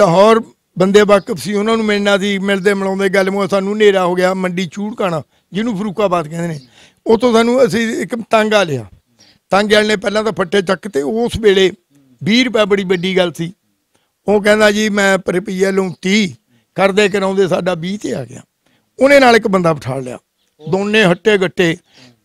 ਲਾਹੌਰ ਬੰਦੇ ਵਾਕਫ ਸੀ ਉਹਨਾਂ ਨੂੰ ਮਿਲਣਾ ਸੀ ਮਿਲਦੇ ਮਿਲਾਉਂਦੇ ਗੱਲ ਮੋ ਸਾਨੂੰ ਨੇਰਾ ਹੋ ਗਿਆ ਮੰਡੀ ਚੂੜਕਾਣਾ ਜਿਹਨੂੰ ਫਰੂਕਾਬਾਦ ਕਹਿੰਦੇ ਨੇ ਉਤੋਂ ਸਾਨੂੰ ਅਸੀਂ ਇੱਕ ਤੰਗ ਆ ਲਿਆ ਤੰਗ ਤਾਂਗੇ ਨੇ ਪਹਿਲਾਂ ਤਾਂ ਫੱਟੇ ਚੱਕ ਤੇ ਉਸ ਵੇਲੇ 20 ਰੁਪਏ ਬੜੀ ਵੱਡੀ ਗੱਲ ਸੀ ਉਹ ਕਹਿੰਦਾ ਜੀ ਮੈਂ ਰੁਪਈਆ ਲੂੰ 30 ਕਰਦੇ ਕਰਾਉਂਦੇ ਸਾਡਾ 20 ਤੇ ਆ ਗਿਆ ਉਹਨੇ ਨਾਲ ਇੱਕ ਬੰਦਾ ਬਿਠਾ ਲਿਆ ਦੋਨੇ ਹੱਟੇ ਗੱਟੇ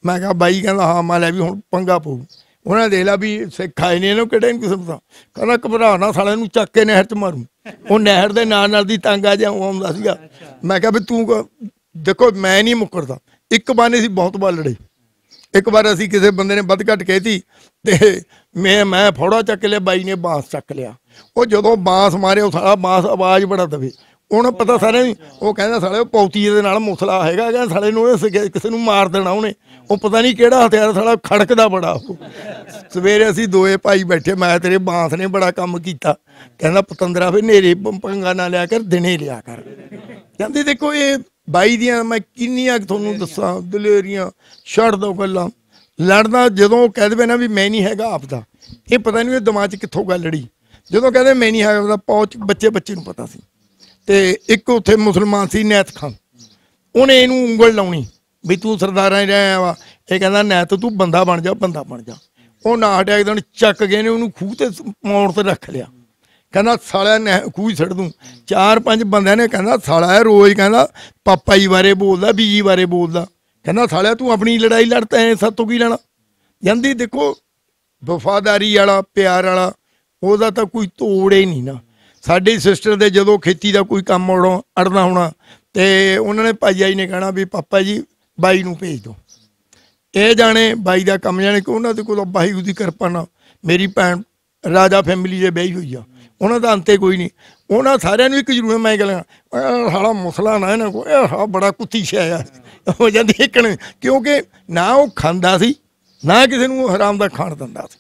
ਮੈਂ ਕਿਹਾ ਬਾਈ ਕਹਿੰਦਾ ਹਾਂ ਮੈਂ ਲੈ ਵੀ ਹੁਣ ਪੰਗਾ ਪਊ ਉਹਨਾਂ ਦੇ ਲਾ ਵੀ ਸਿੱਖ ਆਏ ਨੇ ਇਹਨੂੰ ਕਿਹੜੇ ਕਿਸਮ ਦਾ ਕਹਿੰਦਾ ਘਬਰਾ ਨਾ ਸਾਲੇ ਨੂੰ ਚੱਕ ਕੇ ਨਹਿਰ 'ਚ ਮਾਰੂ ਉਹ ਨਹਿਰ ਦੇ ਨਾਲ ਨਾਲ ਦੀ ਤੰਗ ਆ ਜਾ ਆਉਂਦਾ ਸੀਗਾ ਮੈਂ ਕਿਹਾ ਵੀ ਤੂੰ ਦੇਖੋ ਮੈਂ ਨਹੀਂ ਮੁੱਕਰਦਾ ਇੱਕ ਬਾਨੇ ਸੀ ਬਹੁਤ ਬਾਰ ਲੜੇ ਇੱਕ ਵਾਰ ਅਸੀਂ ਕਿਸੇ ਬੰਦੇ ਨੇ ਵੱਧ ਘਟ ਕਹਿਤੀ ਤੇ ਮੈਂ ਮੈਂ ਫੋੜਾ ਚੱਕ ਲਿਆ ਬਾਈ ਨੇ ਬਾਸ ਚੱਕ ਲਿਆ ਉਹ ਜਦੋਂ ਬਾਸ ਮਾਰੇ ਉਹ ਸਾਰਾ ਬਾਸ ਆਵਾਜ਼ ਬੜਾ ਦਵੇ ਉਹਨਾਂ ਪਤਾ ਸਾਰੇ ਨਹੀਂ ਉਹ ਕਹਿੰਦਾ ਸਾਲੇ ਉਹ ਪੌਤੀ ਦੇ ਨਾਲ ਮੁਸਲਾ ਹੈਗਾ ਕਹਿੰਦਾ ਸਾਲੇ ਨੂੰ ਇਹ ਕਿਸੇ ਨੂੰ ਮਾਰ ਦੇਣਾ ਉਹਨੇ ਉਹ ਪਤਾ ਨਹੀਂ ਕਿਹੜਾ ਹਥਿਆਰ ਸਾਲਾ ਖੜਕਦਾ ਬੜਾ ਉਹ ਸਵੇਰੇ ਅਸੀਂ ਦੋਏ ਭਾਈ ਬੈਠੇ ਮੈਂ ਤੇਰੇ ਬਾਂਸ ਨੇ ਬੜਾ ਕੰਮ ਕੀਤਾ ਕਹਿੰਦਾ ਪਤੰਦਰਾ ਫੇ ਨੇਰੇ ਪੰਗਾ ਨਾ ਲਿਆ ਕਰ ਦਿਨੇ ਲਿਆ ਕਰ ਕਹਿੰਦੇ ਦੇਖੋ ਇਹ ਬਾਈ ਦੀਆਂ ਮੈਂ ਕਿੰਨੀਆਂ ਤੁਹਾਨੂੰ ਦੱਸਾਂ ਦਲੇਰੀਆਂ ਛੱਡ ਦੋ ਗੱਲਾਂ ਲੜਦਾ ਜਦੋਂ ਉਹ ਕਹਿ ਦੇਵੇ ਨਾ ਵੀ ਮੈਂ ਨਹੀਂ ਹੈਗਾ ਆਪਦਾ ਇਹ ਪਤਾ ਨਹੀਂ ਇਹ ਦਿਮਾਗ 'ਚ ਕਿੱਥੋਂ ਗੱਲ ਲੜੀ ਜਦੋਂ ਕਹਿੰਦੇ ਮੈਂ ਨਹੀਂ ਹੈਗਾ ਆਪਦਾ ਪੌਚ ਬੱਚੇ ਬੱਚੇ ਨੂੰ ਪਤਾ ਸੀ ਤੇ ਇੱਕ ਉਥੇ ਮੁਸਲਮਾਨ ਸੀ ਨੈਤ ਖਾਨ ਉਹਨੇ ਇਹਨੂੰ ਉਂਗਲ ਲਾਉਣੀ ਵੀ ਤੂੰ ਸਰਦਾਰਾਂ ਹੀ ਰਹਿਆ ਵਾ ਇਹ ਕਹਿੰਦਾ ਨੈਤ ਤੂੰ ਬੰਦਾ ਬਣ ਜਾ ਬੰਦਾ ਬਣ ਜਾ ਉਹ ਨਾ ਹਟਿਆ ਇੱਕ ਦਿਨ ਚੱਕ ਗਏ ਨੇ ਉਹਨੂੰ ਖੂਹ ਤੇ ਮੌੜ ਤੇ ਰੱਖ ਲਿਆ ਕਹਿੰਦਾ ਸਾਲਿਆ ਨੇ ਖੂਹ ਛੱਡ ਦੂੰ ਚਾਰ ਪੰਜ ਬੰਦਿਆਂ ਨੇ ਕਹਿੰਦਾ ਸਾਲਾ ਰੋਜ਼ ਕਹਿੰਦਾ ਪਾਪਾ ਜੀ ਬਾਰੇ ਬੋਲਦਾ ਬੀਜੀ ਬਾਰੇ ਬੋਲਦਾ ਕਹਿੰਦਾ ਸਾਲਿਆ ਤੂੰ ਆਪਣੀ ਲੜਾਈ ਲੜਦਾ ਐ ਸਾਤੋਂ ਕੀ ਲੈਣਾ ਜਾਂਦੀ ਦੇਖੋ ਵਫਾਦਾਰੀ ਵਾਲਾ ਪਿਆਰ ਵਾਲਾ ਉਹਦਾ ਤਾਂ ਕੋਈ ਤੋੜੇ ਹੀ ਨਹੀਂ ਨਾ ਸਾਡੀ ਸਿਸਟਰ ਦੇ ਜਦੋਂ ਖੇਤੀ ਦਾ ਕੋਈ ਕੰਮ ਆਉਣਾ ਅੜਨਾ ਹੋਣਾ ਤੇ ਉਹਨਾਂ ਨੇ ਭਾਈ ਜੀ ਨੇ ਕਹਿਣਾ ਵੀ ਪਾਪਾ ਜੀ ਬਾਈ ਨੂੰ ਭੇਜ ਦੋ ਇਹ ਜਾਣੇ ਬਾਈ ਦਾ ਕੰਮ ਜਾਣੇ ਕਿ ਉਹਨਾਂ ਦੇ ਕੋਲ ਬਾਈ ਦੀ ਕਿਰਪਾ ਨਾਲ ਮੇਰੀ ਭੈਣ ਰਾਜਾ ਫੈਮਿਲੀ ਦੇ ਬਈ ਹੋਈ ਆ ਉਹਨਾਂ ਦਾ ਅੰਤੇ ਕੋਈ ਨਹੀਂ ਉਹਨਾਂ ਸਾਰਿਆਂ ਨੂੰ ਇੱਕ ਜ਼ਰੂਰ ਮੈਂ ਗੱਲ ਹਾਲਾ ਮੁਸਲਾ ਨਾ ਇਹਨਾਂ ਕੋ ਇਹ ਬੜਾ ਕੁੱਤੀ ਸ਼ਾਇਆ ਹੋ ਜਾਂਦੀ ਇੱਕਣ ਕਿਉਂਕਿ ਨਾ ਉਹ ਖਾਂਦਾ ਸੀ ਨਾ ਕਿਸੇ ਨੂੰ ਹਰਾਮ ਦਾ ਖਾਣ ਦਿੰਦਾ ਸੀ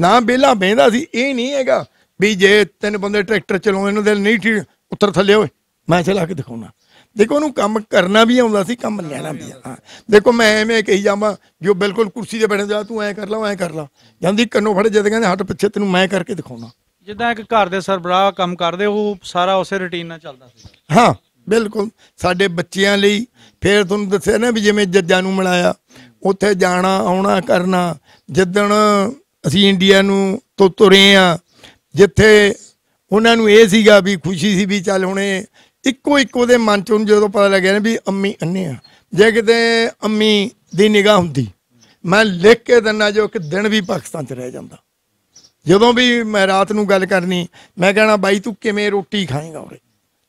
ਨਾ ਬੇਲਾ ਬੈਂਦਾ ਸੀ ਇਹ ਨਹੀਂ ਹੈਗਾ ਵੀ ਜੇ ਤਿੰਨ ਬੰਦੇ ਟਰੈਕਟਰ ਚਲਾਉਂਦੇ ਨੇ ਦਿਲ ਨਹੀਂ ਠੀਕ ਉੱਤਰ ਥੱਲੇ ਓਏ ਮੈਂ ਚਲਾ ਕੇ ਦਿਖਾਉਣਾ ਦੇਖੋ ਉਹਨੂੰ ਕੰਮ ਕਰਨਾ ਵੀ ਆਉਂਦਾ ਸੀ ਕੰਮ ਲੈਣਾ ਵੀ ਹਾਂ ਦੇਖੋ ਮੈਂ ਐਵੇਂ ਕਹੀ ਜਾਵਾਂ ਜੋ ਬਿਲਕੁਲ ਕੁਰਸੀ ਤੇ ਬੈਠੇ ਜਾ ਤੂੰ ਐ ਕਰ ਲਾ ਐ ਕਰ ਲਾ ਜਾਂਦੀ ਕੰਨੋ ਫੜੇ ਜਦ ਕਹਿੰਦੇ ਹੱਟ ਪਿੱਛੇ ਤੈਨੂੰ ਮੈਂ ਕਰਕੇ ਦਿਖਾਉਣਾ ਜਿੱਦਾਂ ਇੱਕ ਘਰ ਦੇ ਸਰਬਰਾਹ ਕੰਮ ਕਰਦੇ ਉਹ ਸਾਰਾ ਉਸੇ ਰੁਟੀਨ ਨਾਲ ਚੱਲਦਾ ਸੀ ਹਾਂ ਬਿਲਕੁਲ ਸਾਡੇ ਬੱਚਿਆਂ ਲਈ ਫਿਰ ਤੁਹਾਨੂੰ ਦੱਸਿਆ ਨਾ ਵੀ ਜਿਵੇਂ ਜੱਜਾਂ ਨੂੰ ਮਿਲਾਇਆ ਉੱਥੇ ਜਾਣਾ ਆਉਣਾ ਕਰਨਾ ਜਿੱਦਣ ਅਸੀਂ ਇੰਡੀਆ ਨੂੰ ਤੋਂ ਤੁਰੇ ਆ ਜਿੱਥੇ ਉਹਨਾਂ ਨੂੰ ਇਹ ਸੀਗਾ ਵੀ ਖੁਸ਼ੀ ਸੀ ਵੀ ਚੱਲ ਹੁਣੇ ਇੱਕੋ ਇੱਕ ਉਹਦੇ ਮਨ ਚੋਂ ਜਦੋਂ ਪਤਾ ਲੱਗਿਆ ਨਾ ਵੀ ਅੰਮੀ ਅੰਨੇ ਆ ਜੇ ਕਿਤੇ ਅੰਮੀ ਦੀ ਨਿਗਾਹ ਹੁੰਦੀ ਮੈਂ ਲਿਖ ਕੇ ਦੰਨਾ ਜੋ ਕਿ ਦਿਨ ਵੀ ਪਾਕਿਸਤਾਨ 'ਚ ਰਹਿ ਜਾਂਦਾ ਜਦੋਂ ਵੀ ਮੈਂ ਰਾਤ ਨੂੰ ਗੱਲ ਕਰਨੀ ਮੈਂ ਕਹਿਣਾ ਬਾਈ ਤੂੰ ਕਿਵੇਂ ਰੋਟੀ ਖਾਏਗਾ ਉਰੇ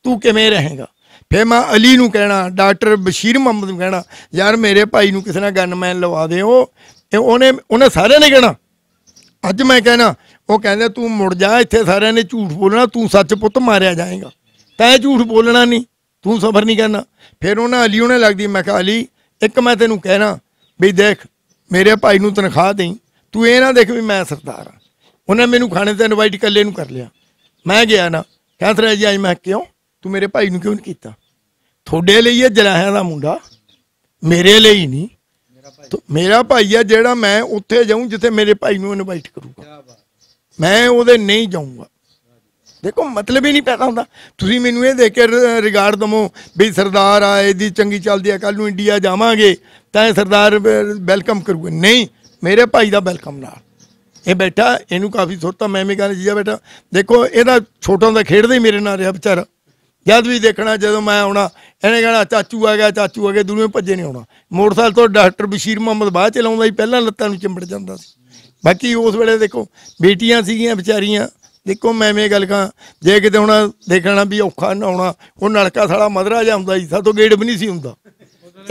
ਤੂੰ ਕਿਵੇਂ ਰਹੇਗਾ ਫੇ ਮੈਂ ਅਲੀ ਨੂੰ ਕਹਿਣਾ ਡਾਕਟਰ ਬਸ਼ੀਰ ਮੁਹੰਮਦ ਨੂੰ ਕਹਿਣਾ ਯਾਰ ਮੇਰੇ ਭਾਈ ਨੂੰ ਕਿਸੇ ਨਾਲ ਗਨਮੈਨ ਲਵਾ ਦਿਓ ਤੇ ਉਹਨੇ ਉਹਨੇ ਸਾਰੇ ਨੇ ਕਹਿਣਾ ਅੱਜ ਮੈਂ ਕਹਿਣਾ ਉਹ ਕਹਿੰਦੇ ਤੂੰ ਮੁੜ ਜਾ ਇੱਥੇ ਸਾਰਿਆਂ ਨੇ ਝੂਠ ਬੋਲਣਾ ਤੂੰ ਸੱਚ ਪੁੱਤ ਮਾਰਿਆ ਜਾਏਗਾ ਤੈ ਝੂਠ ਬੋਲਣਾ ਨਹੀਂ ਤੂੰ ਸਬਰ ਨਹੀਂ ਕਰਨਾ ਫਿਰ ਉਹਨਾਂ ਅਲੀ ਉਹਨੇ ਲੱਗਦੀ ਮੈਂ ਕਿਹਾ ਅਲੀ ਇੱਕ ਮੈਂ ਤੈਨੂੰ ਕਹਿਣਾ ਵੀ ਦੇਖ ਮੇਰੇ ਭਾਈ ਨੂੰ ਤਨਖਾਹ ਦੇਈ ਤੂੰ ਇਹ ਨਾ ਦੇਖ ਵੀ ਮੈਂ ਸਰਦਾਰ ਆ ਉਹਨੇ ਮੈਨੂੰ ਖਾਣੇ ਤੇ ਇਨਵਾਈਟ ਕੱਲੇ ਨੂੰ ਕਰ ਲਿਆ ਮੈਂ ਗਿਆ ਨਾ ਕਹਿੰਦਾ ਜੀ ਅੱਜ ਮੈਂ ਕਿਉਂ ਤੂੰ ਮੇਰੇ ਭਾਈ ਨੂੰ ਕਿਉਂ ਨਹੀਂ ਕੀਤਾ ਤੁਹਾਡੇ ਲਈ ਇਹ ਜਲਾਹਿਆਂ ਦਾ ਮੁੰਡਾ ਮੇਰੇ ਲਈ ਨਹੀਂ ਮੇਰਾ ਭਾਈ ਆ ਜਿਹੜਾ ਮੈਂ ਉੱਥੇ ਜਾਉਂ ਜਿੱਥੇ ਮੇਰੇ ਭਾਈ ਨੂੰ ਇਨਵਾਈਟ ਕਰੂਗਾ ਮੈਂ ਉਹਦੇ ਨਹੀਂ ਜਾਊਂਗਾ ਦੇਖੋ ਮਤਲਬ ਹੀ ਨਹੀਂ ਪੈਦਾ ਹੁੰਦਾ ਤੁਸੀਂ ਮੈਨੂੰ ਇਹ ਦੇਖ ਕੇ ਰਿਗਾਰਡ ਦਮੋ ਵੀ ਸਰਦਾਰ ਆ ਇਹਦੀ ਚੰਗੀ ਚੱਲਦੀ ਆ ਕੱਲ ਨੂੰ ਇੰਡੀਆ ਜਾਵਾਂਗੇ ਤਾਂ ਸਰਦਾਰ ਵੈਲਕਮ ਕਰੂਗੇ ਨਹੀਂ ਮੇਰੇ ਭਾਈ ਦਾ ਵੈਲਕਮ ਨਾਲ ਇਹ ਬੈਠਾ ਇਹਨੂੰ ਕਾਫੀ ਸੁਰਤਾ ਮੈਂ ਵੀ ਕਹਿੰਦਾ ਜੀ ਬੈਠਾ ਦੇਖੋ ਇਹਦਾ ਛੋਟਾ ਦਾ ਖੇਡਦਾ ਹੀ ਮੇਰੇ ਨਾਲ ਰਿਹਾ ਵਿਚਾਰਾ ਜਦ ਵੀ ਦੇਖਣਾ ਜਦੋਂ ਮੈਂ ਆਉਣਾ ਇਹਨੇ ਕਹਣਾ ਚਾਚੂ ਆ ਗਿਆ ਚਾਚੂ ਆ ਗਿਆ ਦੂਰੋਂ ਭੱਜੇ ਨਹੀਂ ਆਉਣਾ ਮੋਟਰਸਾਈਕਲ ਤੋਂ ਡਾਕਟਰ ਬਸ਼ੀਰ ਮੁਹੰਮਦ ਬਾਅਦ ਚ ਲਾਉਂਦਾ ਸੀ ਪਹਿਲਾਂ ਲੱਤਾਂ ਨੂੰ ਚਿੰਬੜ ਜਾਂਦਾ ਸੀ ਬਾਕੀ ਉਸ ਵੇਲੇ ਦੇਖੋ ਬੇਟੀਆਂ ਸੀਗੀਆਂ ਵਿਚਾਰੀਆਂ ਦੇਖੋ ਮੈਂ ਐਵੇਂ ਗੱਲ ਕਾਂ ਜੇ ਕਿਤੇ ਹੁਣ ਦੇਖਣਾ ਵੀ ਔਖਾ ਨਾ ਹੋਣਾ ਉਹ ਨਲਕਾ ਸਾਲਾ ਮਦਰਾ ਜਾ ਹੁੰਦਾ ਸੀ ਸਾਤੋਂ ਗੇੜ ਵੀ ਨਹੀਂ ਸੀ ਹੁੰਦਾ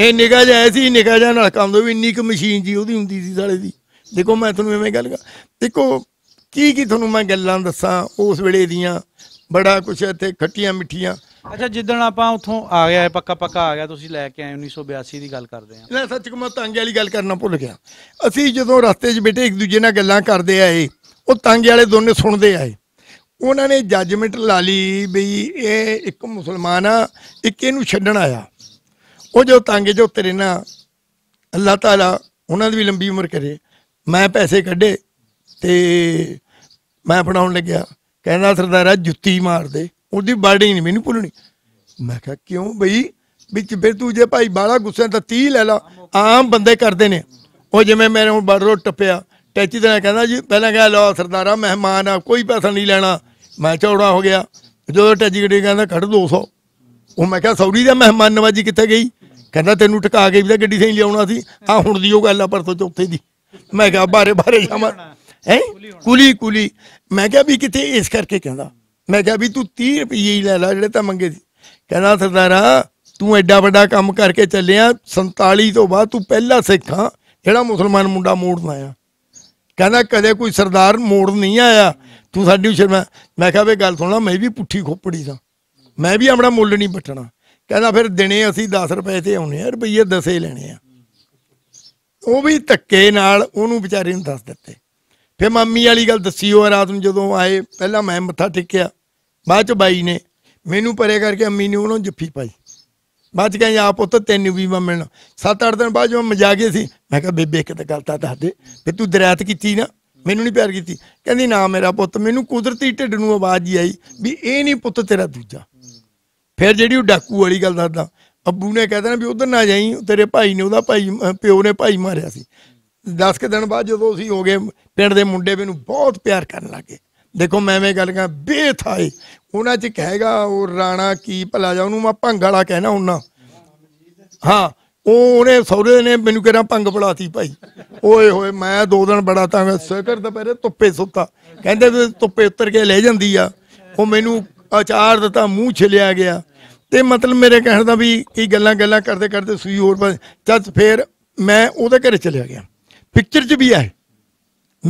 ਇਹ ਨਿਗਾ ਜਾਇ ਸੀ ਨਿਗਾ ਜਾ ਨਲਕਾ ਹੁੰਦਾ ਵੀ ਇੰਨੀ ਕੁ ਮਸ਼ੀਨ ਜੀ ਉਹਦੀ ਹੁੰਦੀ ਸੀ ਸਾਲੇ ਦੀ ਦੇਖੋ ਮੈਂ ਤੁਹਾਨੂੰ ਐਵੇਂ ਗੱਲ ਕਾਂ ਦੇਖੋ ਕੀ ਕੀ ਤੁਹਾਨੂੰ ਮੈਂ ਗੱਲਾਂ ਦੱਸਾਂ ਉਸ ਵੇਲੇ ਦੀਆਂ ਬੜਾ ਕੁਛ ਇੱਥੇ ਖੱਟੀਆਂ ਮਿੱਠੀਆਂ ਅੱਛਾ ਜਿੱਦਣ ਆਪਾਂ ਉੱਥੋਂ ਆ ਗਿਆ ਪੱਕਾ ਪੱਕਾ ਆ ਗਿਆ ਤੁਸੀਂ ਲੈ ਕੇ ਆਏ 1982 ਦੀ ਗੱਲ ਕਰਦੇ ਆ ਲੈ ਸੱਚ ਮੈਂ ਤਾਂਗੇ ਵਾਲੀ ਗੱਲ ਕਰਨਾ ਭੁੱਲ ਗਿਆ ਅਸੀਂ ਜਦੋਂ ਰਸਤੇ 'ਚ ਬੈਠੇ ਇੱਕ ਦੂਜੇ ਨਾਲ ਗੱਲਾਂ ਕਰਦੇ ਆਏ ਉਹ ਤਾਂਗੇ ਵਾਲੇ ਦੋਨੇ ਸੁਣਦੇ ਆਏ ਉਹਨਾਂ ਨੇ ਜੱਜਮੈਂਟ ਲਾ ਲਈ ਵੀ ਇਹ ਇੱਕ ਮੁਸਲਮਾਨ ਆ ਇੱਕ ਇਹਨੂੰ ਛੱਡਣ ਆਇਆ ਉਹ ਜੋ ਤਾਂਗੇ ਜੋ ਤੇਰੇ ਨਾਲ ਅੱਲਾਹ ਤਾਲਾ ਉਹਨਾਂ ਦੀ ਵੀ ਲੰਬੀ ਉਮਰ ਕਰੇ ਮੈਂ ਪੈਸੇ ਕੱਢੇ ਤੇ ਮੈਂ ਫੜਾਉਣ ਲੱਗਿਆ ਕਹਿੰਦਾ ਸਰਦਾਰਾ ਜੁੱਤੀ ਮਾਰ ਦੇ ਉਹਦੀ ਬਾੜੀ ਨਹੀਂ ਮੈਨੂੰ ਭੁੱਲਣੀ ਮੈਂ ਕਿਹਾ ਕਿਉਂ ਬਈ ਵਿੱਚ ਫਿਰ ਤੂੰ ਜੇ ਭਾਈ ਬਾਲਾ ਗੁੱਸੇ ਤਾਂ 30 ਲੈ ਲਾ ਆਮ ਬੰਦੇ ਕਰਦੇ ਨੇ ਉਹ ਜਿਵੇਂ ਮੈਂ ਹੁਣ ਬਾਰੋ ਟੱਪਿਆ ਟੈਚੀ ਦੇ ਕਹਿੰਦਾ ਜੀ ਪਹਿਲਾਂ ਕਹਿਆ ਲੋ ਸਰਦਾਰਾ ਮਹਿਮਾਨ ਆ ਕੋਈ ਪੈਸਾ ਨਹੀਂ ਲੈਣਾ ਮੈਂ ਚੌੜਾ ਹੋ ਗਿਆ ਜਦੋਂ ਟੈਚੀ ਗੱਡੀ ਕਹਿੰਦਾ ਖੜ 200 ਉਹ ਮੈਂ ਕਿਹਾ ਸੌਰੀ ਦਾ ਮਹਿਮਾਨ ਨਵਾਜੀ ਕਿੱਥੇ ਗਈ ਕਹਿੰਦਾ ਤੈਨੂੰ ਟਿਕਾ ਕੇ ਵੀ ਤਾਂ ਗੱਡੀ ਸਹੀ ਲਿਆਉਣਾ ਸੀ ਆ ਹੁਣ ਦੀ ਉਹ ਗੱਲ ਆ ਪਰਸੋਂ ਚੌਥੇ ਦੀ ਮੈਂ ਕਿਹਾ ਬਾਰੇ ਬਾਰੇ ਜਾਵਾਂ ਹੈ ਕੁਲੀ ਕੁਲੀ ਮੈਂ ਕਿਹਾ ਵੀ ਕਿਤੇ ਇਸ ਕਰਕੇ ਕਹਿੰਦਾ ਮੈਂ ਕਿਹਾ ਵੀ ਤੂੰ 30 ਰੁਪਏ ਹੀ ਲੈ ਲੈ ਜਿਹੜੇ ਤਾਂ ਮੰਗੇ ਸੀ ਕਹਿੰਦਾ ਸਰਦਾਰਾ ਤੂੰ ਐਡਾ ਵੱਡਾ ਕੰਮ ਕਰਕੇ ਚੱਲਿਆ 47 ਤੋਂ ਬਾਅਦ ਤੂੰ ਪਹਿਲਾ ਸਿੱਖਾਂ ਜਿਹੜਾ ਮੁਸਲਮਾਨ ਮੁੰਡਾ ਮੋੜਦਾ ਆ ਕਹਿੰਦਾ ਕਦੇ ਕੋਈ ਸਰਦਾਰ ਮੋੜ ਨਹੀਂ ਆਇਆ ਤੂੰ ਸਾਡੀ ਸ਼ਰਮਾ ਮੈਂ ਕਿਹਾ ਵੇ ਗੱਲ ਸੁਣਾ ਮੈਂ ਵੀ ਪੁੱਠੀ ਖੋਪੜੀ ਸਾਂ ਮੈਂ ਵੀ ਆਪਣਾ ਮੁੱਲ ਨਹੀਂ ਪੱਟਣਾ ਕਹਿੰਦਾ ਫਿਰ ਦਿਨੇ ਅਸੀਂ 10 ਰੁਪਏ ਤੇ ਆਉਨੇ ਆ ਰੁਪਈਏ ਦਸੇ ਲੈਣੇ ਆ ਉਹ ਵੀ ਧੱਕੇ ਨਾਲ ਉਹਨੂੰ ਵਿਚਾਰੇ ਨੂੰ ਦੱਸ ਦਿੱਤੇ ਫਿਰ ਮੰਮੀ ਵਾਲੀ ਗੱਲ ਦੱਸੀ ਉਹ ਰਾਤ ਨੂੰ ਜਦੋਂ ਆਏ ਪਹਿਲਾਂ ਮੈਂ ਮੱਥਾ ਟੇਕਿਆ ਬਾਅਦ ਚ ਬਾਈ ਨੇ ਮੈਨੂੰ ਪਰੇ ਕਰਕੇ ਅੰਮੀ ਨੇ ਉਹਨੂੰ ਜੱਫੀ ਪਾਈ ਬਾਅਦ ਚ ਕਹਿੰਦੇ ਆ ਪੁੱਤ ਤੈਨੂੰ ਵੀ ਮੈਂ ਮਿਲਣਾ 7-8 ਦਿਨ ਬਾਅਦ ਜਦੋਂ ਮਜਾਗੇ ਸੀ ਮੈਂ ਕਿਹਾ ਬੇਬੇ ਇੱਕ ਤਾਂ ਗੱਲ ਤਾਂ ਦੱਸ ਦੇ ਵੀ ਤੂੰ ਦਰਿਆਤ ਕੀਤੀ ਨਾ ਮੈਨੂੰ ਨਹੀਂ ਪਿਆਰ ਕੀਤੀ ਕਹਿੰਦੀ ਨਾ ਮੇਰਾ ਪੁੱਤ ਮੈਨੂੰ ਕੁਦਰਤੀ ਢਿੱਡ ਨੂੰ ਆਵਾਜ਼ ਹੀ ਆਈ ਵੀ ਇਹ ਨਹੀਂ ਪੁੱਤ ਤੇਰਾ ਦੂਜਾ ਫਿਰ ਜਿਹੜੀ ਉਹ ਡਾਕੂ ਵਾਲੀ ਗੱਲ ਦੱਸਦਾ ਅੱਬੂ ਨੇ ਕਹਿੰਦਾ ਨਾ ਵੀ ਉਧਰ ਨਾ ਜਾਈ ਤੇਰੇ ਭਾਈ ਨੇ ਉਹਦਾ ਭਾਈ ਪਿਓ ਨੇ ਭਾਈ ਮਾਰਿਆ ਸੀ 10 ਕਿ ਦਿਨ ਬਾਅਦ ਜਦੋਂ ਅਸੀਂ ਹੋ ਗਏ ਪਿੰਡ ਦੇ ਮੁੰਡੇ ਮੈਨੂੰ ਬਹੁਤ ਪਿਆਰ ਕਰਨ ਲੱਗੇ ਦੇਖੋ ਮੈਂ ਐਵੇਂ ਗੱਲ ਕਰਾਂ ਬੇਥਾਈ ਉਹਨਾਂ ਚ ਕਹੇਗਾ ਉਹ ਰਾਣਾ ਕੀ ਭਲਾ ਜਾ ਉਹਨੂੰ ਮੈਂ ਭੰਗ ਵਾਲਾ ਕਹਿਣਾ ਹੁੰਨਾ ਹਾਂ ਉਹ ਉਹਨੇ ਸੌਰੇ ਨੇ ਮੈਨੂੰ ਕਿਹਾ ਭੰਗ ਪੜਾਤੀ ਭਾਈ ਓਏ ਹੋਏ ਮੈਂ ਦੋ ਦਿਨ ਬੜਾ ਤਾਂ ਸਿਕਰ ਦੁਪਹਿਰੇ ਤੁੱਪੇ ਸੁੱਤਾ ਕਹਿੰਦੇ ਵੀ ਤੁੱਪੇ ਉੱਤਰ ਕੇ ਲੈ ਜਾਂਦੀ ਆ ਉਹ ਮੈਨੂੰ ਅਚਾਰ ਦਿੱਤਾ ਮੂੰਹ ਛਿਲਿਆ ਗਿਆ ਤੇ ਮਤਲਬ ਮੇਰੇ ਕਹਿਣ ਦਾ ਵੀ ਕੀ ਗੱਲਾਂ ਗੱਲਾਂ ਕਰਦੇ ਕਰਦੇ ਸੂਈ ਹੋਰ ਪਾਸੇ ਚੱਲ ਫੇਰ ਮੈਂ ਉਹਦੇ ਘਰੇ ਚਲਿਆ ਗਿਆ ਪਿਕਚਰ 'ਚ ਵੀ ਆਏ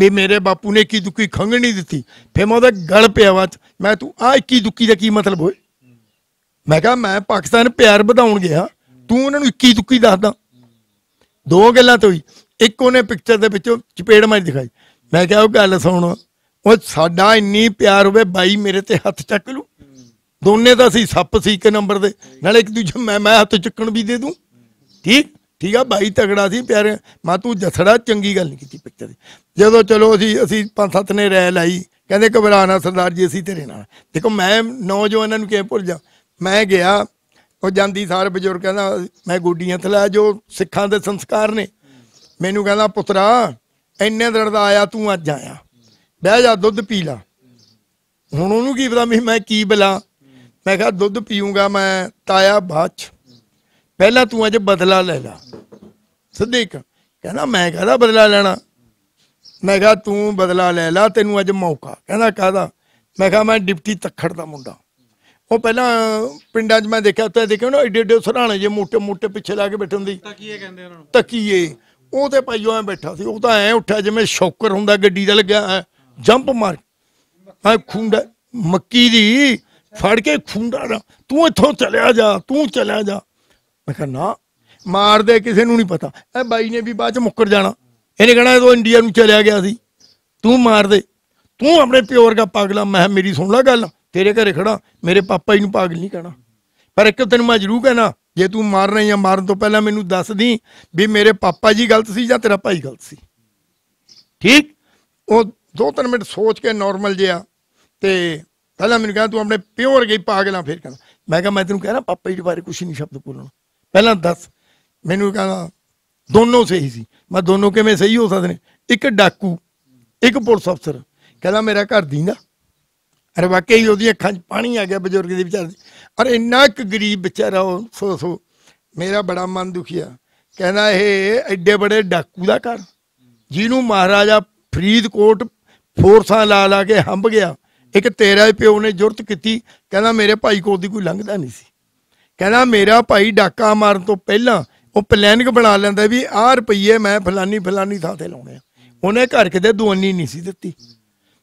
ਮੇ ਮੇਰੇ ਬਾਪੂ ਨੇ ਕੀ ਦੁੱਕੀ ਖੰਗਣੀ ਦਿੱਤੀ ਫੇ ਮੈਂ ਉਹਦਾ ਗਲ ਪਿਆ ਵਾ ਮੈਂ ਤੂੰ ਆ ਇੱਕੀ ਦੁੱਕੀ ਦਾ ਕੀ ਮਤਲਬ ਹੋਏ ਮੈਂ ਕਿਹਾ ਮੈਂ ਪਾਕਿਸਤਾਨ ਪਿਆਰ ਵਧਾਉਣ ਗਿਆ ਤੂੰ ਉਹਨਾਂ ਨੂੰ ਇੱਕੀ ਦੁੱਕੀ ਦੱਸਦਾ ਦੋ ਗੱਲਾਂ ਤੋਂ ਹੀ ਇੱਕ ਉਹਨੇ ਪਿਕਚਰ ਦੇ ਵਿੱਚੋਂ ਚਪੇੜ ਮਾਰ ਦਿਖਾਈ ਮੈਂ ਕਿਹਾ ਉਹ ਗੱਲ ਸੁਣ ਉਹ ਸਾਡਾ ਇੰਨੀ ਪਿਆਰ ਹੋਵੇ ਬਾਈ ਮੇਰੇ ਤੇ ਹੱਥ ਚੱਕ ਲੂ ਦੋਨੇ ਤਾਂ ਸੀ ਸੱਪ ਸੀ ਇੱਕ ਨੰਬਰ ਦੇ ਨਾਲੇ ਇੱਕ ਦੂਜੇ ਮੈਂ ਮੈਂ ਹੱਥ ਚੱਕਣ ਵੀ ਦੇ ਦੂੰ ਠੀਕ ਠੀਕ ਆ ਬਾਈ ਤਗੜਾ ਸੀ ਪਿਆਰੇ ਮਾ ਤੂੰ ਜਥੜਾ ਚੰਗੀ ਗੱਲ ਨਹੀਂ ਕੀਤੀ ਪਿੱਛੇ ਦੀ ਜਦੋਂ ਚਲੋ ਅਸੀਂ ਅਸੀਂ ਪੰਜ ਸੱਤ ਨੇ ਰੈ ਲਾਈ ਕਹਿੰਦੇ ਘਬਰਾਣਾ ਸਰਦਾਰ ਜੀ ਅਸੀਂ ਤੇਰੇ ਨਾਲ ਦੇਖੋ ਮੈਂ ਨੌਜਵਾਨਾਂ ਨੂੰ ਕਿਵੇਂ ਭੁੱਲ ਜਾ ਮੈਂ ਗਿਆ ਉਹ ਜਾਂਦੀ ਸਾਰ ਬਜ਼ੁਰਗ ਕਹਿੰਦਾ ਮੈਂ ਗੋਡੀਆਂ ਥਲਾ ਜੋ ਸਿੱਖਾਂ ਦੇ ਸੰਸਕਾਰ ਨੇ ਮੈਨੂੰ ਕਹਿੰਦਾ ਪੁੱਤਰਾ ਇੰਨੇ ਦਿਨ ਦਾ ਆਇਆ ਤੂੰ ਅੱਜ ਆਇਆ ਬਹਿ ਜਾ ਦੁੱਧ ਪੀ ਲਾ ਹੁਣ ਉਹਨੂੰ ਕੀ ਪਤਾ ਮੈਂ ਕੀ ਬਲਾ ਮੈਂ ਕਿਹਾ ਦੁੱਧ ਪੀਊਗਾ ਮੈਂ ਤਾਇਆ ਬਾਅਦ ਚ ਪਹਿਲਾਂ ਤੂੰ ਅੱਜ ਬਦਲਾ ਲੈ ਲੈ ਸਿੱਧੇ ਕਹਿੰਦਾ ਮੈਂ ਕਹਦਾ ਬਦਲਾ ਲੈਣਾ ਮੈਂ ਕਹਾ ਤੂੰ ਬਦਲਾ ਲੈ ਲੈ ਤੈਨੂੰ ਅੱਜ ਮੌਕਾ ਕਹਿੰਦਾ ਕਹਦਾ ਮੈਂ ਕਹਾ ਮੈਂ ਡਿਪਟੀ ਤਖੜ ਦਾ ਮੁੰਡਾ ਉਹ ਪਹਿਲਾਂ ਪਿੰਡਾਂ 'ਚ ਮੈਂ ਦੇਖਿਆ ਉੱਤੇ ਦੇਖਿਆ ਨਾ ਏਡੇ ਏਡੇ ਸਰਾਣੇ ਜੇ ਮੋਟੇ ਮੋਟੇ ਪਿੱਛੇ ਲਾ ਕੇ ਬੈਠੇ ਹੁੰਦੀ ਤਕੀਏ ਕਹਿੰਦੇ ਉਹਨਾਂ ਨੂੰ ਤਕੀਏ ਉਹ ਤੇ ਭਾਈ ਐ ਬੈਠਾ ਸੀ ਉਹ ਤਾਂ ਐ ਉੱਠਿਆ ਜਿਵੇਂ ਸ਼ੌਕਰ ਹੁੰਦਾ ਗੱਡੀ ਦਾ ਲੱਗਿਆ ਜੰਪ ਮਾਰ ਆ ਖੁੰਡਾ ਮੱਕੀ ਦੀ ਫੜ ਕੇ ਖੁੰਡਾ ਤੂੰ ਇੱਥੋਂ ਚਲਿਆ ਜਾ ਤੂੰ ਚਲਿਆ ਜਾ ਮੈਂ ਕਿਹਾ ਨਾ ਮਾਰਦੇ ਕਿਸੇ ਨੂੰ ਨਹੀਂ ਪਤਾ ਇਹ ਬਾਈ ਨੇ ਵੀ ਬਾਅਦ ਚ ਮੁੱਕਰ ਜਾਣਾ ਇਹਨੇ ਕਹਣਾ ਤੂੰ ਇੰਡੀਆ ਨੂੰ ਚਲਿਆ ਗਿਆ ਸੀ ਤੂੰ ਮਾਰਦੇ ਤੂੰ ਆਪਣੇ ਪਿਓਰ ਦਾ ਪਾਗਲਾ ਮੈਂ ਮੇਰੀ ਸੁਣ ਲੈ ਗੱਲ ਤੇਰੇ ਘਰੇ ਖੜਾ ਮੇਰੇ ਪਾਪਾ ਹੀ ਨੂੰ ਪਾਗਲ ਨਹੀਂ ਕਹਣਾ ਪਰ ਇੱਕ ਤੈਨੂੰ ਮੈਂ ਜ਼ਰੂਰ ਕਹਿਣਾ ਜੇ ਤੂੰ ਮਾਰਨਾ ਜਾਂ ਮਾਰਨ ਤੋਂ ਪਹਿਲਾਂ ਮੈਨੂੰ ਦੱਸ ਦੀ ਵੀ ਮੇਰੇ ਪਾਪਾ ਜੀ ਗਲਤ ਸੀ ਜਾਂ ਤੇਰਾ ਭਾਈ ਗਲਤ ਸੀ ਠੀਕ ਉਹ ਦੋ ਤਿੰਨ ਮਿੰਟ ਸੋਚ ਕੇ ਨਾਰਮਲ ਜਿਆ ਤੇ ਪਹਿਲਾਂ ਮੈਨੂੰ ਕਹਿੰਦਾ ਤੂੰ ਆਪਣੇ ਪਿਓਰ ਗਈ ਪਾਗਲਾ ਫੇਰ ਕਹਿੰਦਾ ਮੈਂ ਕਿਹਾ ਮੈਂ ਤੈਨੂੰ ਕਹਿਣਾ ਪਾਪਾ ਜੀ ਦੇ ਬਾਰੇ ਕੁਝ ਨਹੀਂ ਸ਼ਬਦ ਬੋਲਣਾ ਪਹਿਲਾਂ ਦੱਸ ਮੈਨੂੰ ਕਹਿੰਦਾ ਦੋਨੋਂ ਸਹੀ ਸੀ ਮੈਂ ਦੋਨੋਂ ਕਿਵੇਂ ਸਹੀ ਹੋ ਸਕਦੇ ਨੇ ਇੱਕ ਡਾਕੂ ਇੱਕ ਪੁਲਿਸ ਅਫਸਰ ਕਹਿੰਦਾ ਮੇਰਾ ਘਰ ਦੀ ਨਾ ਅਰੇ ਵਾਕਈ ਹੀ ਅੱਖਾਂ 'ਚ ਪਾਣੀ ਆ ਗਿਆ ਬਜ਼ੁਰਗ ਦੇ ਵਿਚਾਰੇ ਔਰ ਇੰਨਾ ਇੱਕ ਗਰੀਬ ਵਿਚਾਰਾ ਉਹ ਸੋ ਸੋ ਮੇਰਾ ਬੜਾ ਮਨ ਦੁਖੀਆ ਕਹਿੰਦਾ ਇਹ ਐਡੇ ਬੜੇ ਡਾਕੂ ਦਾ ਘਰ ਜਿਹਨੂੰ ਮਹਾਰਾਜਾ ਫਰੀਦਕੋਟ ਫੋਰਸਾਂ ਲਾ ਲਾ ਕੇ ਹੰਭ ਗਿਆ ਇੱਕ ਤੇਰਾ ਹੀ ਪਿਓ ਨੇ ਜੁਰਤ ਕੀਤੀ ਕਹਿੰਦਾ ਮੇਰੇ ਭਾਈ ਕੋਲ ਦੀ ਕੋਈ ਲੰਘਦਾ ਨਹੀਂ ਸੀ ਕਹਿੰਦਾ ਮੇਰਾ ਭਾਈ ਡਾਕਾ ਮਾਰਨ ਤੋਂ ਪਹਿਲਾਂ ਉਹ ਪਲੈਨਿੰਗ ਬਣਾ ਲੈਂਦਾ ਵੀ ਆਹ ਰੁਪਈਏ ਮੈਂ ਫਲਾਨੀ ਫਲਾਨੀ ਥਾਂ ਤੇ ਲਾਉਣੇ ਆ ਉਹਨੇ ਘਰ ਕਿਤੇ ਦੁਆਨੀ ਨਹੀਂ ਸੀ ਦਿੱਤੀ